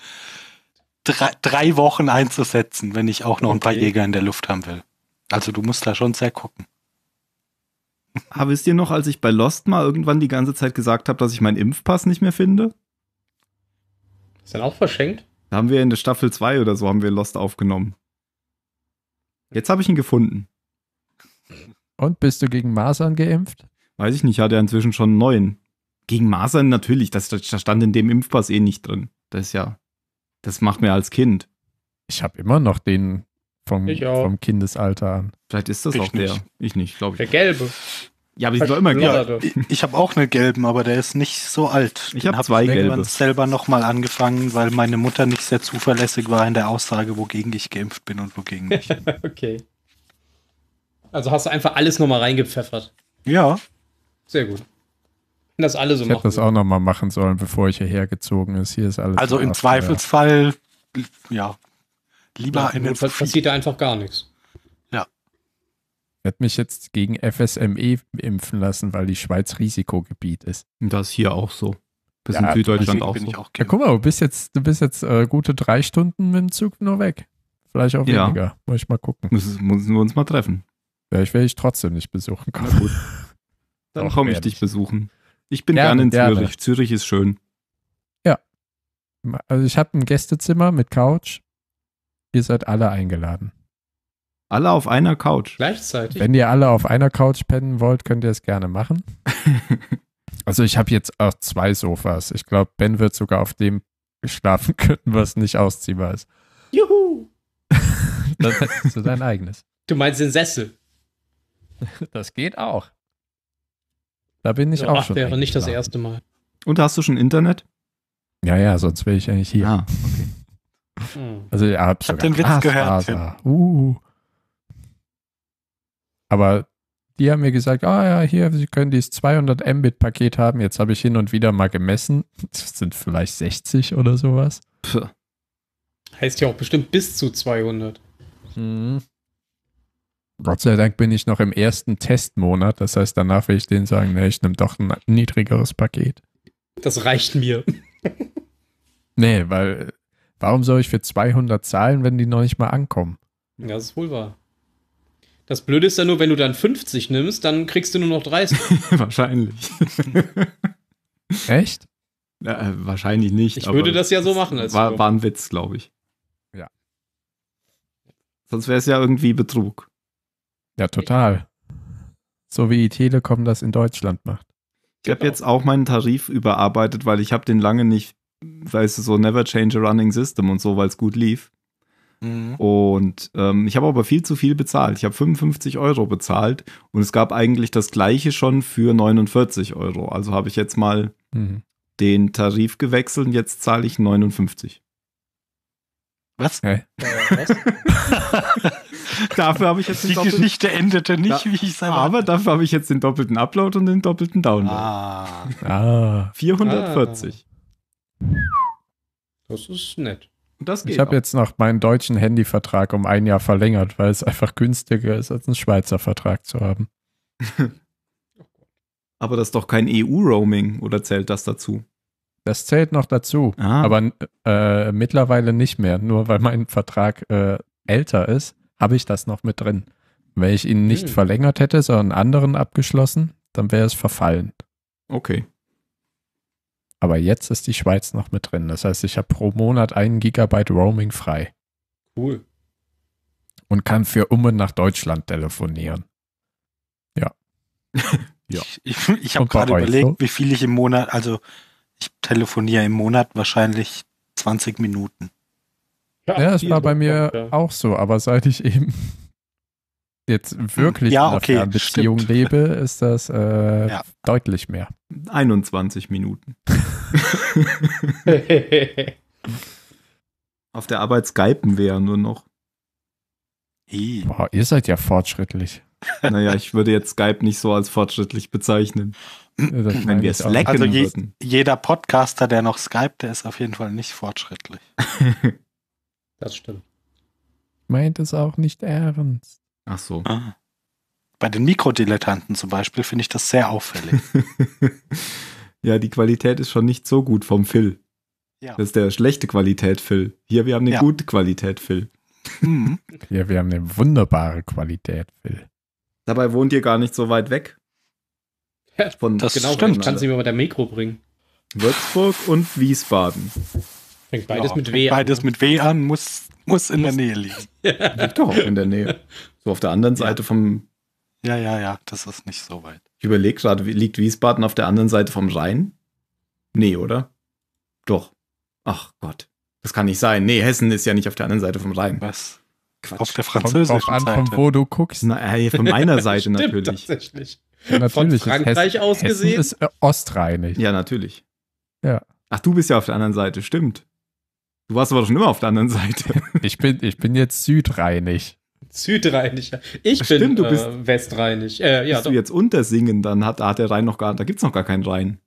drei, drei Wochen einzusetzen, wenn ich auch noch okay. ein paar Jäger in der Luft haben will. Also du musst da schon sehr gucken. Aber wisst ihr noch, als ich bei Lost mal irgendwann die ganze Zeit gesagt habe, dass ich meinen Impfpass nicht mehr finde? Ist dann auch verschenkt? Da haben wir in der Staffel 2 oder so haben wir Lost aufgenommen. Jetzt habe ich ihn gefunden. Und bist du gegen Masern geimpft? Weiß ich nicht, hat er inzwischen schon einen neuen. Gegen Masern natürlich, das, das stand in dem Impfpass eh nicht drin. Das ist ja, das macht mir als Kind. Ich habe immer noch den vom, vom Kindesalter an. Vielleicht ist das ich auch nicht. der. Ich nicht, glaube ich. Der gelbe. Ja, aber die sind immer gelb. Ja, ich habe auch einen gelben, aber der ist nicht so alt. Ich habe zwei ich habe selber nochmal angefangen, weil meine Mutter nicht sehr zuverlässig war in der Aussage, wogegen ich geimpft bin und wogegen nicht. okay. Also hast du einfach alles nochmal reingepfeffert. Ja. Sehr gut. das alle so ich machen. Ich hätte das auch nochmal machen sollen, bevor ich hierher gezogen ist. Hier ist alles. Also im Zweifelsfall, ja, Lieber ja, einen Fall passiert da einfach gar nichts. Ja. Ich werde mich jetzt gegen FSME impfen lassen, weil die Schweiz Risikogebiet ist. Das ist hier auch so. Bis ja, in Süddeutschland auch, so. auch ja, guck mal, du bist jetzt, du bist jetzt äh, gute drei Stunden mit dem Zug nur weg. Vielleicht auch ja. weniger. Muss ich mal gucken. Müssen, müssen wir uns mal treffen. Vielleicht werde ich trotzdem nicht besuchen können. Na gut. Dann komme ich dich besuchen. Ich bin gerne, gerne in Zürich. Zürich ist schön. Ja. Also ich habe ein Gästezimmer mit Couch. Ihr seid alle eingeladen. Alle auf einer Couch. Gleichzeitig. Wenn ihr alle auf einer Couch pennen wollt, könnt ihr es gerne machen. also ich habe jetzt auch zwei Sofas. Ich glaube, Ben wird sogar auf dem schlafen können, was nicht ausziehbar ist. Juhu! das ist so dein eigenes. Du meinst den Sessel. Das geht auch. Da bin ich ja, auch ach, schon. wäre nicht das erste Mal. Und hast du schon Internet? Ja, ja, sonst wäre ich eigentlich hier. Ah, okay. Hm. Also ja, hab ich hab den Witz gehört. Uh. Aber die haben mir gesagt, ah oh, ja, hier, Sie können dieses 200 Mbit-Paket haben. Jetzt habe ich hin und wieder mal gemessen. Das sind vielleicht 60 oder sowas. Puh. Heißt ja auch bestimmt bis zu 200. Hm. Gott sei Dank bin ich noch im ersten Testmonat. Das heißt, danach will ich denen sagen, nee, ich nehme doch ein niedrigeres Paket. Das reicht mir. nee, weil Warum soll ich für 200 zahlen, wenn die noch nicht mal ankommen? Ja, das ist wohl wahr. Das Blöde ist ja nur, wenn du dann 50 nimmst, dann kriegst du nur noch 30. wahrscheinlich. Echt? Ja, äh, wahrscheinlich nicht. Ich würde das ja so machen. Als war, war ein Witz, glaube ich. Ja. Sonst wäre es ja irgendwie Betrug. Ja, total. So wie die Telekom das in Deutschland macht. Ich habe genau. jetzt auch meinen Tarif überarbeitet, weil ich habe den lange nicht weißt du, so never change a running system und so, weil es gut lief. Mhm. Und ähm, ich habe aber viel zu viel bezahlt. Ich habe 55 Euro bezahlt und es gab eigentlich das gleiche schon für 49 Euro. Also habe ich jetzt mal mhm. den Tarif gewechselt und jetzt zahle ich 59. Was? Hey. Äh, was? dafür habe ich jetzt die Geschichte endete nicht, da, wie ich sage. Aber dafür habe ich jetzt den doppelten Upload und den doppelten Download. Ah. 440. Ah. Das ist nett. Das geht ich habe jetzt noch meinen deutschen Handyvertrag um ein Jahr verlängert, weil es einfach günstiger ist, als einen Schweizer Vertrag zu haben. Oh aber das ist doch kein EU-Roaming oder zählt das dazu? Das zählt noch dazu, ah. aber äh, mittlerweile nicht mehr. Nur weil mein Vertrag äh, älter ist, habe ich das noch mit drin. Wenn ich ihn nicht hm. verlängert hätte, sondern einen anderen abgeschlossen, dann wäre es verfallen. Okay. Aber jetzt ist die Schweiz noch mit drin. Das heißt, ich habe pro Monat einen Gigabyte Roaming frei. Cool. Und kann für Umme nach Deutschland telefonieren. Ja. ja. Ich, ich, ich habe gerade überlegt, so? wie viel ich im Monat, also ich telefoniere im Monat wahrscheinlich 20 Minuten. Ja, es war bei mir auch so, aber seit ich eben jetzt wirklich ja, in einer okay, stimmt. lebe, ist das äh, ja. deutlich mehr. 21 Minuten. Auf der Arbeit skypen wir ja nur noch. Boah, ihr seid ja fortschrittlich. Naja, ich würde jetzt Skype nicht so als fortschrittlich bezeichnen. Ja, Wenn wir Slacken also je, würden. Jeder Podcaster, der noch Skype, der ist auf jeden Fall nicht fortschrittlich. das stimmt. Meint es auch nicht ernst. Ach so. Ah. Bei den Mikrodilettanten zum Beispiel finde ich das sehr auffällig. ja, die Qualität ist schon nicht so gut vom Phil. Ja. Das ist der schlechte Qualität Phil. Hier, wir haben eine ja. gute Qualität Phil. Mhm. Hier, wir haben eine wunderbare Qualität Phil. Dabei wohnt ihr gar nicht so weit weg. Ja, von das genau, stimmt. Kannst du mir mal der Mikro bringen. Würzburg und Wiesbaden. Fängt beides ja, mit W an. Beides ne? mit W an, muss, muss in muss. der Nähe liegen. Liegt doch auch in der Nähe. So auf der anderen Seite ja. vom. Ja, ja, ja, das ist nicht so weit. Ich überlege gerade, liegt Wiesbaden auf der anderen Seite vom Rhein? Nee, oder? Doch. Ach Gott. Das kann nicht sein. Nee, Hessen ist ja nicht auf der anderen Seite vom Rhein. Was? Quatsch. Auf der französischen Kommt an, Seite. Von wo du guckst. Na, äh, von meiner Seite Stimmt, natürlich. Tatsächlich. Ja, natürlich. Von Frankreich aus gesehen. ist äh, ostrheinisch. Ja, natürlich. Ja. Ach, du bist ja auf der anderen Seite. Stimmt. Du warst aber schon immer auf der anderen Seite. ich bin, ich bin jetzt südrheinisch. Südrheinischer. Ich bin du äh, bist, äh, Westrheinisch. Äh, ja, bist doch. du jetzt Untersingen, dann hat, hat der Rhein noch gar, da gibt's noch gar keinen Rhein.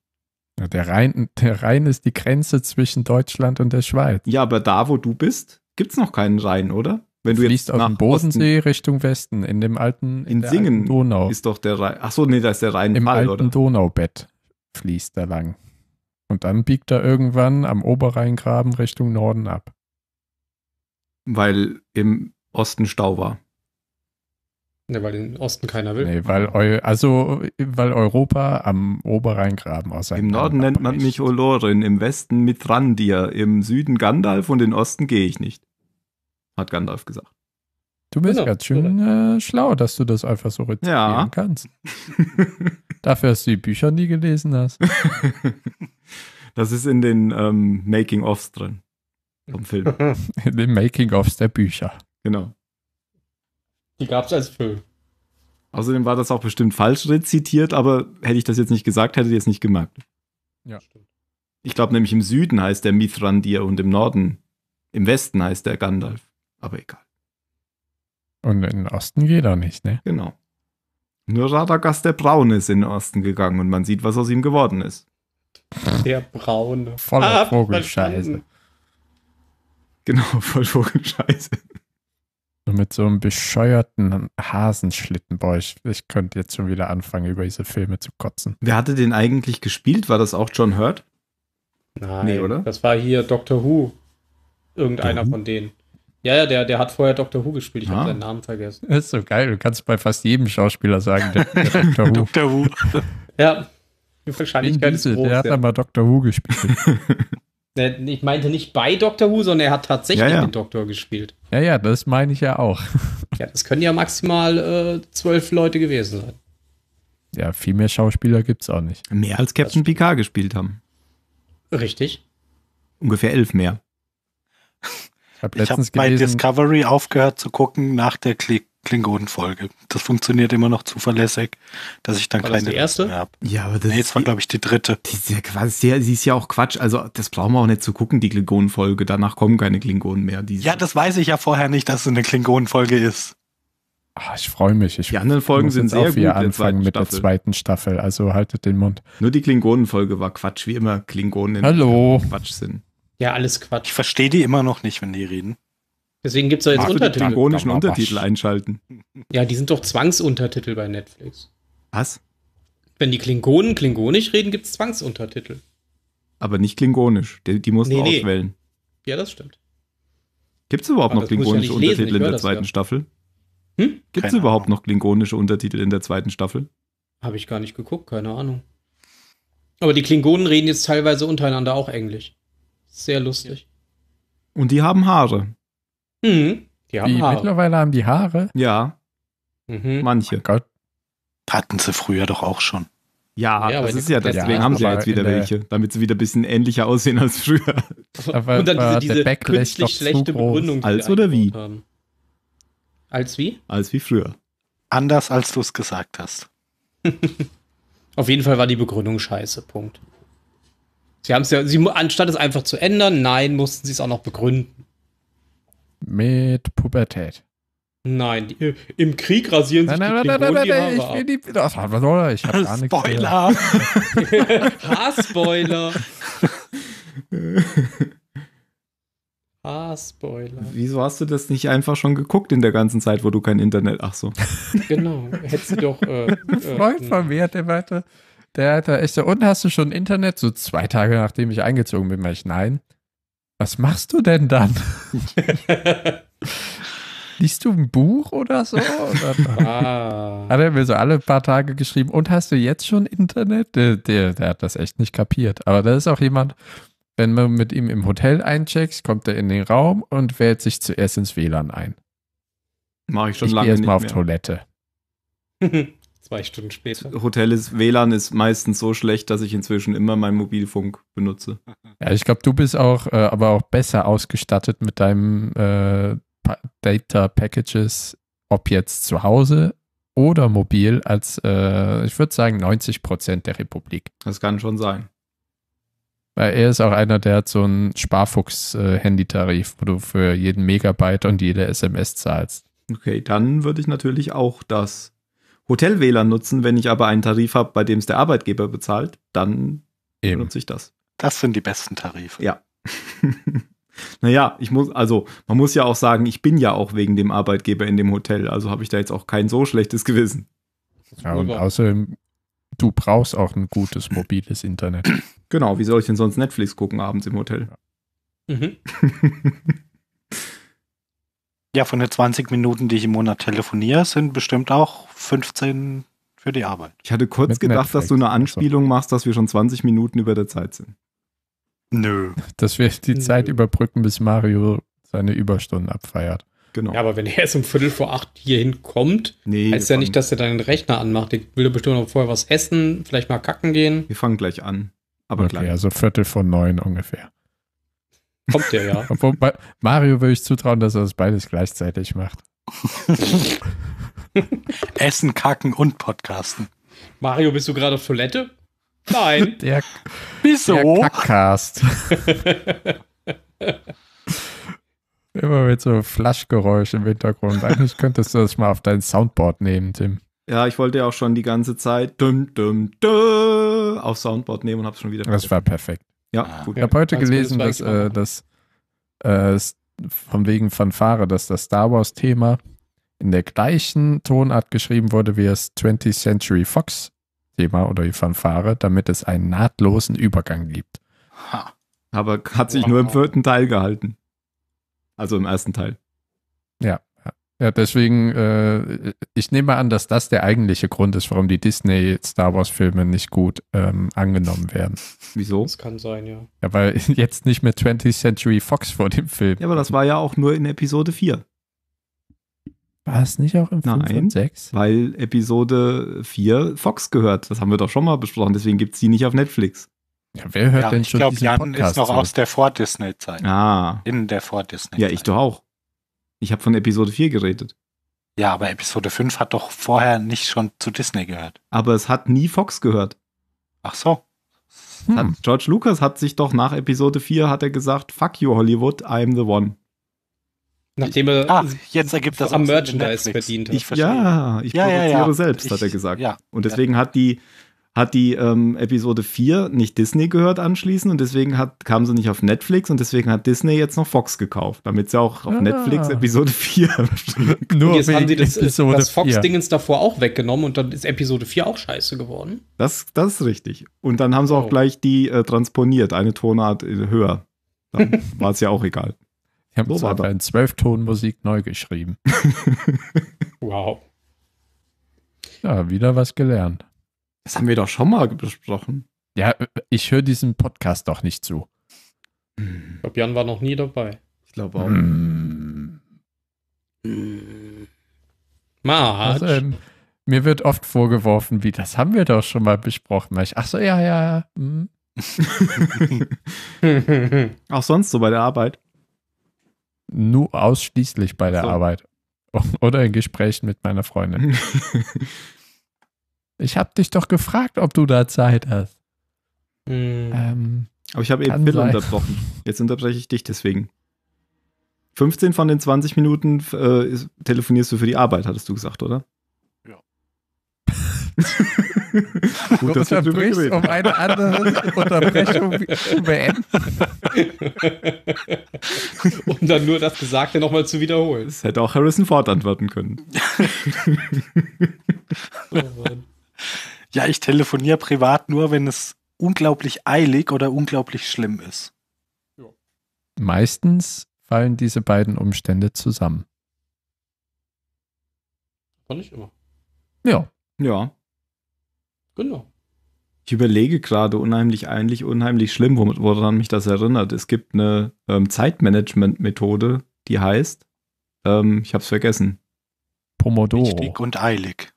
Ja, der Rhein, der Rhein ist die Grenze zwischen Deutschland und der Schweiz. Ja, aber da, wo du bist, gibt's noch keinen Rhein, oder? Wenn du fließt jetzt nach dem Bodensee Osten, Richtung Westen in dem alten in, in Singen alten Donau ist doch der Rhein. Achso, nee, da ist der Rhein im Fall, alten oder? Donaubett fließt er lang. Und dann biegt er irgendwann am Oberrheingraben Richtung Norden ab. Weil im Osten Stau war. Ne, weil den Osten keiner will. Nee, weil, Eu also, weil Europa am Oberrheingraben aussieht. Im Norden nennt man mich Olorin, im Westen Mitrandir, im Süden Gandalf und in Osten gehe ich nicht. Hat Gandalf gesagt. Du bist genau. ganz schön äh, schlau, dass du das einfach so rezitieren ja. kannst. Dafür, dass du die Bücher nie gelesen hast. das ist in den ähm, Making-ofs drin. Vom Film. in den Making-ofs der Bücher. Genau. Die gab es als Film. Außerdem war das auch bestimmt falsch rezitiert, aber hätte ich das jetzt nicht gesagt, hättet ihr es nicht gemerkt. Ja. Ich glaube nämlich im Süden heißt der Mithrandir und im Norden, im Westen heißt der Gandalf. Aber egal. Und in den Osten geht er nicht, ne? Genau. Nur Radagast der Braune ist in den Osten gegangen und man sieht, was aus ihm geworden ist. Der Braune. Voller ah, Vogelscheiße. Genau, voll Vogelscheiße. Und mit so einem bescheuerten Hasenschlitten, boah, ich, ich könnte jetzt schon wieder anfangen, über diese Filme zu kotzen. Wer hatte den eigentlich gespielt? War das auch John Hurt? Nein, nee, oder? das war hier Doctor Who. Irgendeiner mhm. von denen. Ja, ja, der, der hat vorher Doctor Who gespielt. Ich ah. habe seinen Namen vergessen. Das ist so geil. Du kannst bei fast jedem Schauspieler sagen, der, der Doctor Who. ja, die Wahrscheinlichkeit ist groß. Der hat ja. aber Doctor Who gespielt. ich meinte nicht bei Doctor Who, sondern er hat tatsächlich ja, ja. den Doktor gespielt. Ja, ja, das meine ich ja auch. Ja, das können ja maximal äh, zwölf Leute gewesen sein. Ja, viel mehr Schauspieler gibt es auch nicht. Mehr als Captain das Picard gespielt haben. Richtig. Ungefähr elf mehr. Ich habe hab bei Discovery aufgehört zu gucken nach der Klick Klingonenfolge. Das funktioniert immer noch zuverlässig, dass ich dann war keine das die erste habe. Ja, aber das nee, jetzt war glaube ich die dritte. Die, die, die, sie ist ja auch Quatsch. Also das brauchen wir auch nicht zu gucken, die Klingonenfolge. Danach kommen keine Klingonen mehr. Ja, das weiß ich ja vorher nicht, dass es eine Klingonenfolge ist. Ach, ich freue mich. Ich die anderen Folgen sind sehr gut. Wir anfangen mit Staffel. der zweiten Staffel. Also haltet den Mund. Nur die Klingonenfolge war Quatsch, wie immer Klingonen. Hallo. Quatsch sind. Ja, alles Quatsch. Ich verstehe die immer noch nicht, wenn die reden. Deswegen gibt es ja jetzt Untertitel. Die dragonischen Untertitel einschalten. Ja, die sind doch Zwangsuntertitel bei Netflix. Was? Wenn die Klingonen klingonisch reden, gibt es Zwangsuntertitel. Aber nicht klingonisch. Die, die mussten nee, nee. auswählen. Ja, das stimmt. Gibt es überhaupt Aber noch klingonische ja Untertitel lesen, in der zweiten ja. Staffel? Hm? Gibt es überhaupt noch klingonische Untertitel in der zweiten Staffel? Habe ich gar nicht geguckt, keine Ahnung. Aber die Klingonen reden jetzt teilweise untereinander auch Englisch. Sehr lustig. Und die haben Haare. Mhm. Die haben die Haare. mittlerweile haben die Haare. Ja. Mhm. Manche. Oh Gott. Hatten sie früher doch auch schon. Ja, ja das ist ja deswegen ja, haben sie jetzt wieder welche, damit sie wieder ein bisschen ähnlicher aussehen als früher. Aber, Und dann diese, diese künstlich schlechte Begründung. Als oder wie? Haben. Als wie? Als wie früher. Anders, als du es gesagt hast. Auf jeden Fall war die Begründung scheiße. Punkt. Sie haben es ja, sie, anstatt es einfach zu ändern, nein, mussten sie es auch noch begründen. Mit Pubertät. Nein, äh, im Krieg rasieren sich nein, nein, die Klingonen nein, nein, nein, nein, ich will die, das hat was, oder? Ich habe gar nichts. Spoiler! Haarspoiler! Haarspoiler. Wieso hast du das nicht einfach schon geguckt in der ganzen Zeit, wo du kein Internet? Ach so. Genau, hättest du doch. Äh, ein äh, Freund äh, von mir hat der weiter. Der hat da echt so, und hast du schon Internet? So zwei Tage nachdem ich eingezogen bin, war ich nein. Was machst du denn dann? Liest du ein Buch oder so? ah. Hat er mir so alle paar Tage geschrieben, und hast du jetzt schon Internet? Der, der, der hat das echt nicht kapiert. Aber da ist auch jemand, wenn man mit ihm im Hotel eincheckt, kommt er in den Raum und wählt sich zuerst ins WLAN ein. Mach ich schon ich lange gehe jetzt mal auf mehr. Toilette. zwei Stunden später. Hotel ist, WLAN ist meistens so schlecht, dass ich inzwischen immer meinen Mobilfunk benutze. Ja, ich glaube, du bist auch, äh, aber auch besser ausgestattet mit deinem äh, Data Packages, ob jetzt zu Hause oder mobil, als äh, ich würde sagen 90 Prozent der Republik. Das kann schon sein. Weil er ist auch einer, der hat so einen sparfuchs äh, tarif wo du für jeden Megabyte und jede SMS zahlst. Okay, dann würde ich natürlich auch das Hotel-WLAN nutzen. Wenn ich aber einen Tarif habe, bei dem es der Arbeitgeber bezahlt, dann Eben. nutze ich das. Das sind die besten Tarife. Ja. naja, ich muss, also man muss ja auch sagen, ich bin ja auch wegen dem Arbeitgeber in dem Hotel, also habe ich da jetzt auch kein so schlechtes Gewissen. Ja, und außerdem, du brauchst auch ein gutes mobiles Internet. Genau, wie soll ich denn sonst Netflix gucken abends im Hotel? Ja. Mhm. Ja, von den 20 Minuten, die ich im Monat telefoniere, sind bestimmt auch 15 für die Arbeit. Ich hatte kurz Mit gedacht, Netflix. dass du eine Anspielung machst, dass wir schon 20 Minuten über der Zeit sind. Nö. Dass wir die Nö. Zeit überbrücken, bis Mario seine Überstunden abfeiert. Genau. Ja, aber wenn er erst um Viertel vor acht hierhin kommt, nee, heißt ja nicht, dass er deinen Rechner anmacht. Ich will bestimmt noch vorher was essen, vielleicht mal kacken gehen. Wir fangen gleich an. Aber okay, gleich. also Viertel vor neun ungefähr. Kommt der ja. Mario würde ich zutrauen, dass er das beides gleichzeitig macht. Essen, Kacken und Podcasten. Mario, bist du gerade auf Toilette? Nein. Der, Wieso? Der Kackcast. Immer mit so Flaschgeräusch im Hintergrund. Eigentlich könntest du das mal auf dein Soundboard nehmen, Tim. Ja, ich wollte ja auch schon die ganze Zeit dum, dum, dum, auf Soundboard nehmen und hab's schon wieder. Das war perfekt. Ja, ah. gut. Ich habe heute gelesen, dass, äh, äh, von wegen Fanfare, dass das Star Wars-Thema in der gleichen Tonart geschrieben wurde wie das 20th Century Fox-Thema oder die Fanfare, damit es einen nahtlosen Übergang gibt. Ha. Aber hat sich wow. nur im vierten Teil gehalten. Also im ersten Teil. Ja. Ja, deswegen, äh, ich nehme mal an, dass das der eigentliche Grund ist, warum die Disney-Star Wars-Filme nicht gut ähm, angenommen werden. Wieso? Das kann sein, ja. Ja, weil jetzt nicht mehr 20th Century Fox vor dem Film. Ja, aber das war ja auch nur in Episode 4. War es nicht auch in 5 Nein, und 6? Weil Episode 4 Fox gehört. Das haben wir doch schon mal besprochen, deswegen gibt es die nicht auf Netflix. Ja, wer hört ja, denn schon Ich glaube, Jan ist noch aus der Vor-Disney-Zeit. Ah. In der Vor-Disney-Zeit. Ja, ich doch auch. Ich habe von Episode 4 geredet. Ja, aber Episode 5 hat doch vorher nicht schon zu Disney gehört. Aber es hat nie Fox gehört. Ach so. Hm. Hat, George Lucas hat sich doch nach Episode 4 hat er gesagt, fuck you Hollywood, I'm the one. Nachdem er ah, jetzt ergibt das am Merchandise Netflix. verdient hat. Ich Ja, ich ja, produziere ja, ja. selbst, hat er gesagt. ja, Und deswegen hat die hat die ähm, Episode 4 nicht Disney gehört anschließend und deswegen hat, kam sie nicht auf Netflix und deswegen hat Disney jetzt noch Fox gekauft, damit sie auch auf ah. Netflix Episode 4 Nur jetzt haben sie das, äh, das Fox-Dingens davor auch weggenommen und dann ist Episode 4 auch scheiße geworden. Das, das ist richtig. Und dann haben sie auch oh. gleich die äh, transponiert, eine Tonart äh, höher. Dann war es ja auch egal. Ich habe so aber in Zwölftonmusik neu geschrieben. wow. Ja, wieder was gelernt. Das haben wir doch schon mal besprochen. Ja, ich höre diesen Podcast doch nicht zu. Hm. Ich glaube, Jan war noch nie dabei. Ich glaube auch. Mm. Also, ähm, mir wird oft vorgeworfen, wie das haben wir doch schon mal besprochen. Ich, ach so, ja, ja, ja. Hm. auch sonst so bei der Arbeit? Nur ausschließlich bei der so. Arbeit. Oder in Gesprächen mit meiner Freundin. Ich habe dich doch gefragt, ob du da Zeit hast. Hm. Ähm, Aber ich habe eben Bill unterbrochen. Jetzt unterbreche ich dich deswegen. 15 von den 20 Minuten äh, ist, telefonierst du für die Arbeit, hattest du gesagt, oder? Ja. Gut, dass du unterbrichst, um eine andere Unterbrechung zu beenden. um dann nur das Gesagte nochmal zu wiederholen. Das hätte auch Harrison Ford antworten können. oh Mann ja, ich telefoniere privat nur, wenn es unglaublich eilig oder unglaublich schlimm ist. Ja. Meistens fallen diese beiden Umstände zusammen. Aber nicht immer. Ja. Ja. Genau. Ich überlege gerade unheimlich, eigentlich unheimlich schlimm, woran mich das erinnert. Es gibt eine ähm, Zeitmanagement-Methode, die heißt, ähm, ich habe es vergessen. Pomodoro. Wichtig und eilig.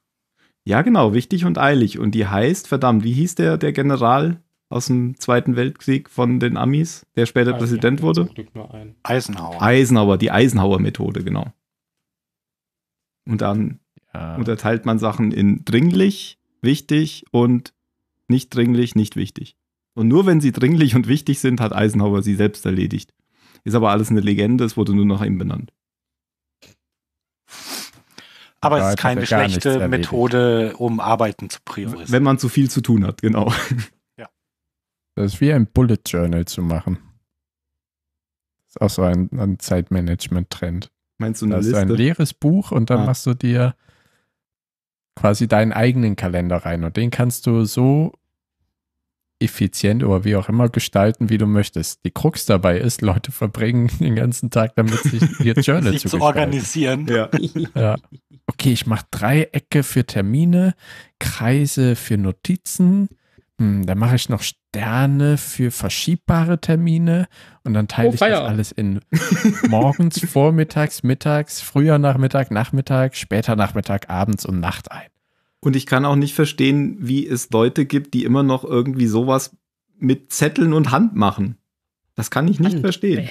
Ja, genau, wichtig und eilig. Und die heißt, verdammt, wie hieß der, der General aus dem Zweiten Weltkrieg von den Amis, der später also, Präsident wurde? Eisenhower. Eisenhower, die Eisenhower-Methode, genau. Und dann ja. unterteilt man Sachen in dringlich, wichtig und nicht dringlich, nicht wichtig. Und nur wenn sie dringlich und wichtig sind, hat Eisenhower sie selbst erledigt. Ist aber alles eine Legende, es wurde nur nach ihm benannt. Aber es ist keine schlechte Methode, um Arbeiten zu priorisieren. Wenn man zu viel zu tun hat, genau. Ja. Das ist wie ein Bullet Journal zu machen. Das ist auch so ein, ein Zeitmanagement-Trend. Meinst du eine Liste? ist ein leeres Buch und dann ah. machst du dir quasi deinen eigenen Kalender rein und den kannst du so effizient oder wie auch immer gestalten, wie du möchtest. Die Krux dabei ist, Leute verbringen den ganzen Tag damit, sich ihr Journal sich zu, zu organisieren. Ja. ja. Okay, ich mache Dreiecke für Termine, Kreise für Notizen. Hm, dann mache ich noch Sterne für verschiebbare Termine und dann teile oh, ich das alles in morgens, vormittags, mittags, früher Nachmittag, Nachmittag, später Nachmittag, abends und Nacht ein. Und ich kann auch nicht verstehen, wie es Leute gibt, die immer noch irgendwie sowas mit Zetteln und Hand machen. Das kann ich nicht Hand. verstehen.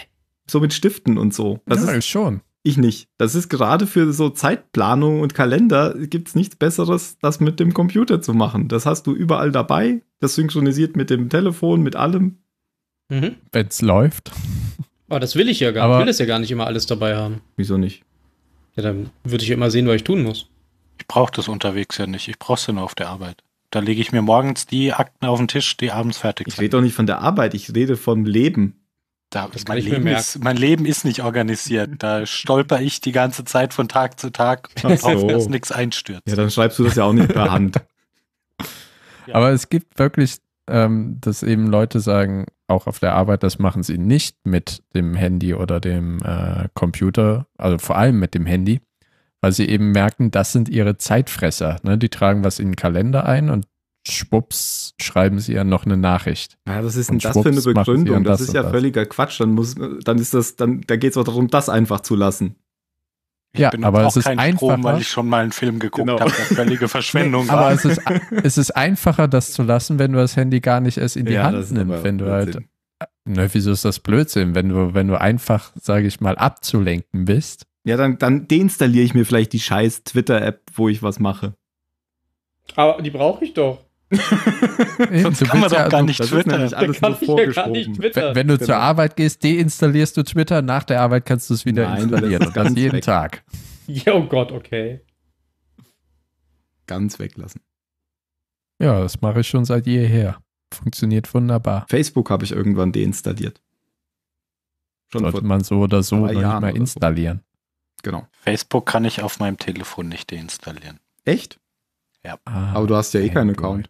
So mit Stiften und so. Das ja, ist schon. Ich nicht. Das ist gerade für so Zeitplanung und Kalender gibt es nichts Besseres, das mit dem Computer zu machen. Das hast du überall dabei. Das synchronisiert mit dem Telefon, mit allem. Mhm. Wenn es läuft. Aber ah, das will ich ja gar nicht. Ich will das ja gar nicht immer alles dabei haben. Wieso nicht? Ja, dann würde ich ja immer sehen, was ich tun muss. Ich brauche das unterwegs ja nicht. Ich brauche es ja nur auf der Arbeit. Da lege ich mir morgens die Akten auf den Tisch, die abends fertig sind. Ich rede doch nicht von der Arbeit, ich rede vom Leben. Da, das mein, Leben ist, mein Leben ist nicht organisiert. Da stolper ich die ganze Zeit von Tag zu Tag und so. dass nichts einstürzt. Ja, dann schreibst du das ja auch nicht per Hand. Aber es gibt wirklich, ähm, dass eben Leute sagen, auch auf der Arbeit, das machen sie nicht mit dem Handy oder dem äh, Computer, also vor allem mit dem Handy, weil sie eben merken, das sind ihre Zeitfresser. Ne? Die tragen was in den Kalender ein und schwupps schreiben sie ja noch eine Nachricht. Ja, das ist denn das für eine Begründung? Das, das, ist ja das. völliger Quatsch. Dann muss, dann ist das, dann, da geht es auch darum, das einfach zu lassen. Ich ja, aber auch es ist einfacher, Strom, weil ich schon mal einen Film geguckt genau. habe, völlige Verschwendung. aber es ist, es ist einfacher, das zu lassen, wenn du das Handy gar nicht erst in die ja, Hand nimmst, wenn du halt. Ne, wieso ist das Blödsinn, wenn du, wenn du einfach, sage ich mal, abzulenken bist? Ja, dann, dann deinstalliere ich mir vielleicht die scheiß Twitter-App, wo ich was mache. Aber die brauche ich doch. Eben, Sonst kann man doch gar nicht twittern. Alles kann nur gar nicht twittern. Wenn, du genau. zur Arbeit gehst, deinstallierst du Twitter, nach der Arbeit kannst du es wieder Nein, installieren. Das und jeden weg. Tag. Ja, oh Gott, okay. Ganz weglassen. Ja, das mache ich schon seit jeher. Funktioniert wunderbar. Facebook habe ich irgendwann deinstalliert. Schon Sollte man so oder so noch nicht mal installieren. So. Genau. Facebook kann ich auf meinem Telefon nicht deinstallieren. Echt? Ja. Ah, Aber du hast ja eh keinen Account.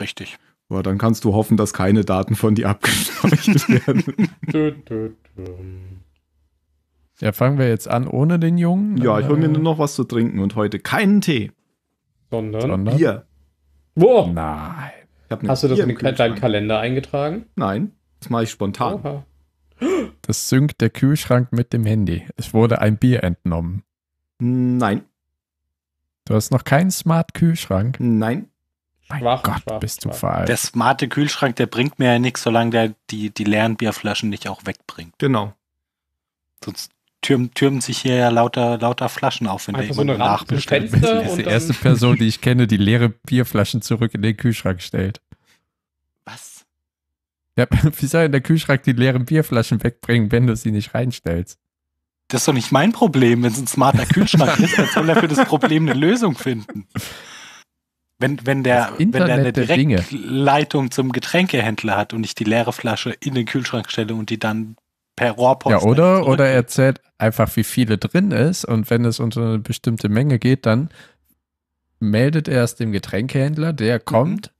Richtig. Aber dann kannst du hoffen, dass keine Daten von dir abgespeichert werden. ja, fangen wir jetzt an ohne den Jungen. Ja, ich hole mir äh, nur noch was zu trinken und heute keinen Tee. Sondern, Sondern? Bier. Wo? Nein. Ne hast du das in deinen Kalender eingetragen? Nein, das mache ich spontan. Oha. Das singt der Kühlschrank mit dem Handy. Es wurde ein Bier entnommen. Nein. Du hast noch keinen Smart-Kühlschrank? Nein. Mein schwach, Gott, schwach, bist du veraltet. Der smarte Kühlschrank, der bringt mir ja nichts, solange der die, die leeren Bierflaschen nicht auch wegbringt. Genau. Sonst türmen, türmen sich hier ja lauter, lauter Flaschen auf, wenn Einfach der jemand so nachbestellt. Du bist die erste Person, die ich kenne, die leere Bierflaschen zurück in den Kühlschrank stellt. Ja, wie soll in der Kühlschrank die leeren Bierflaschen wegbringen, wenn du sie nicht reinstellst? Das ist doch nicht mein Problem, wenn es ein smarter Kühlschrank ist, dann soll er für das Problem eine Lösung finden. Wenn, wenn, der, wenn der eine Direktleitung zum Getränkehändler hat und ich die leere Flasche in den Kühlschrank stelle und die dann per Rohrpost. Ja, oder, oder er zählt einfach, wie viele drin ist und wenn es unter eine bestimmte Menge geht, dann meldet er es dem Getränkehändler, der mhm. kommt,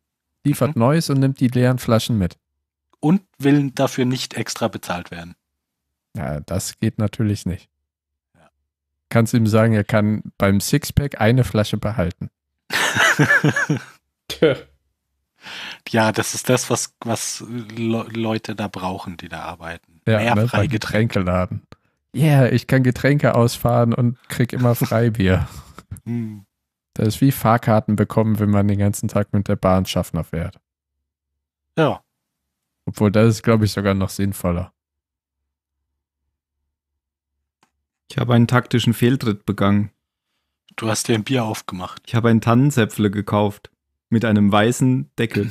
liefert mhm. Neues und nimmt die leeren Flaschen mit und will dafür nicht extra bezahlt werden. Ja, das geht natürlich nicht. Ja. Kannst ihm sagen, er kann beim Sixpack eine Flasche behalten. ja, das ist das, was, was Le Leute da brauchen, die da arbeiten. Ja, Mehr ne, freie Getränke. Getränkeladen. Ja, yeah, ich kann Getränke ausfahren und krieg immer Freibier. Hm. Das ist wie Fahrkarten bekommen, wenn man den ganzen Tag mit der Bahn Schaffner fährt. Ja. Obwohl, das ist, glaube ich, sogar noch sinnvoller. Ich habe einen taktischen Fehltritt begangen. Du hast dir ein Bier aufgemacht. Ich habe einen Tannenzäpfle gekauft. Mit einem weißen Deckel.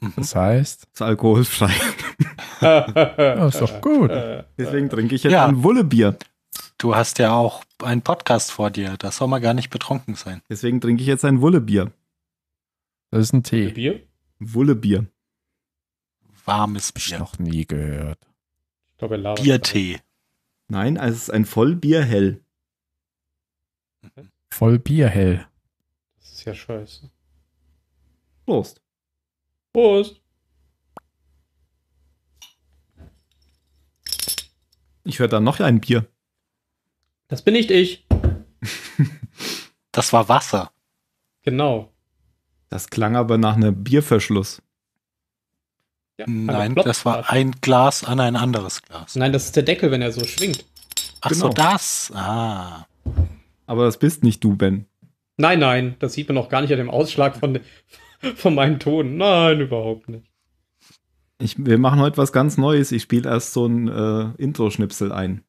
Mhm. Das heißt? Das ist alkoholfrei. das ist doch gut. Deswegen trinke ich jetzt ja. ein Wullebier. Du hast ja auch einen Podcast vor dir. Da soll man gar nicht betrunken sein. Deswegen trinke ich jetzt ein Wullebier. Das ist ein Tee. Bier? Wullebier warmes Bier. Noch nie gehört. Biertee. Nein, es ist ein Vollbierhell. Vollbierhell. Das ist ja scheiße. Prost. Prost. Ich höre da noch ein Bier. Das bin nicht ich. das war Wasser. Genau. Das klang aber nach einem Bierverschluss. Ja, Nein, das war ein Glas an ein anderes Glas. Nein, das ist der Deckel, wenn er so schwingt. Ach genau. so, das. Ah. Aber das bist nicht du, Ben. Nein, nein, das sieht man noch gar nicht an dem Ausschlag von, von meinen Ton. Nein, überhaupt nicht. Ich, wir machen heute was ganz Neues. Ich spiele erst so ein äh, Intro-Schnipsel ein.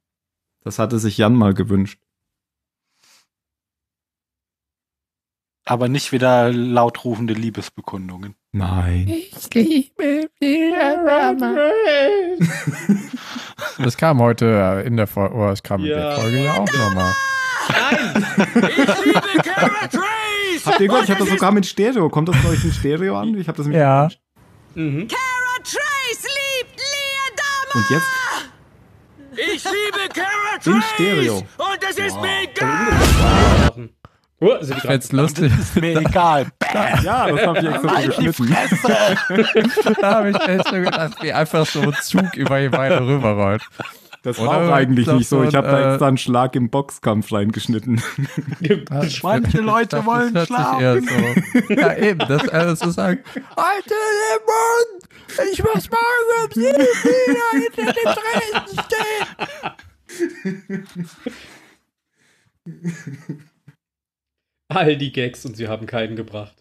Das hatte sich Jan mal gewünscht. Aber nicht wieder lautrufende Liebesbekundungen. Nein. Ich liebe Mama. Das kam heute äh, in der Folge, oh, das kam ja. in der Folge ja auch nochmal. Nein! Ich liebe Kara Trace! Habt ihr gehört, ich hab das sogar mit Stereo. Kommt das bei euch in Stereo an? Ich hab das mit Ja. Gedacht. Mhm. Kara Trace liebt Lea Dama! Und jetzt? Ich liebe Kara Trace! In Stereo. Und es ist wow. mir Oh, sind die Ach, lustig. Das ist mir egal. Bam. Ja, das habe ich extra halt so geschnitten. da habe ich echt schon gedacht, wie einfach so ein Zug über die Beine rüberrollt. Das war auch eigentlich nicht so. Ich habe da extra äh, einen Schlag im Boxkampf reingeschnitten. Manche Leute wollen das schlafen. So. Ja, eben, das, äh, das ist halt, Alter, den Mund! Ich muss morgen um sieben wieder hinter dem Tränen stehen! all die Gags und sie haben keinen gebracht.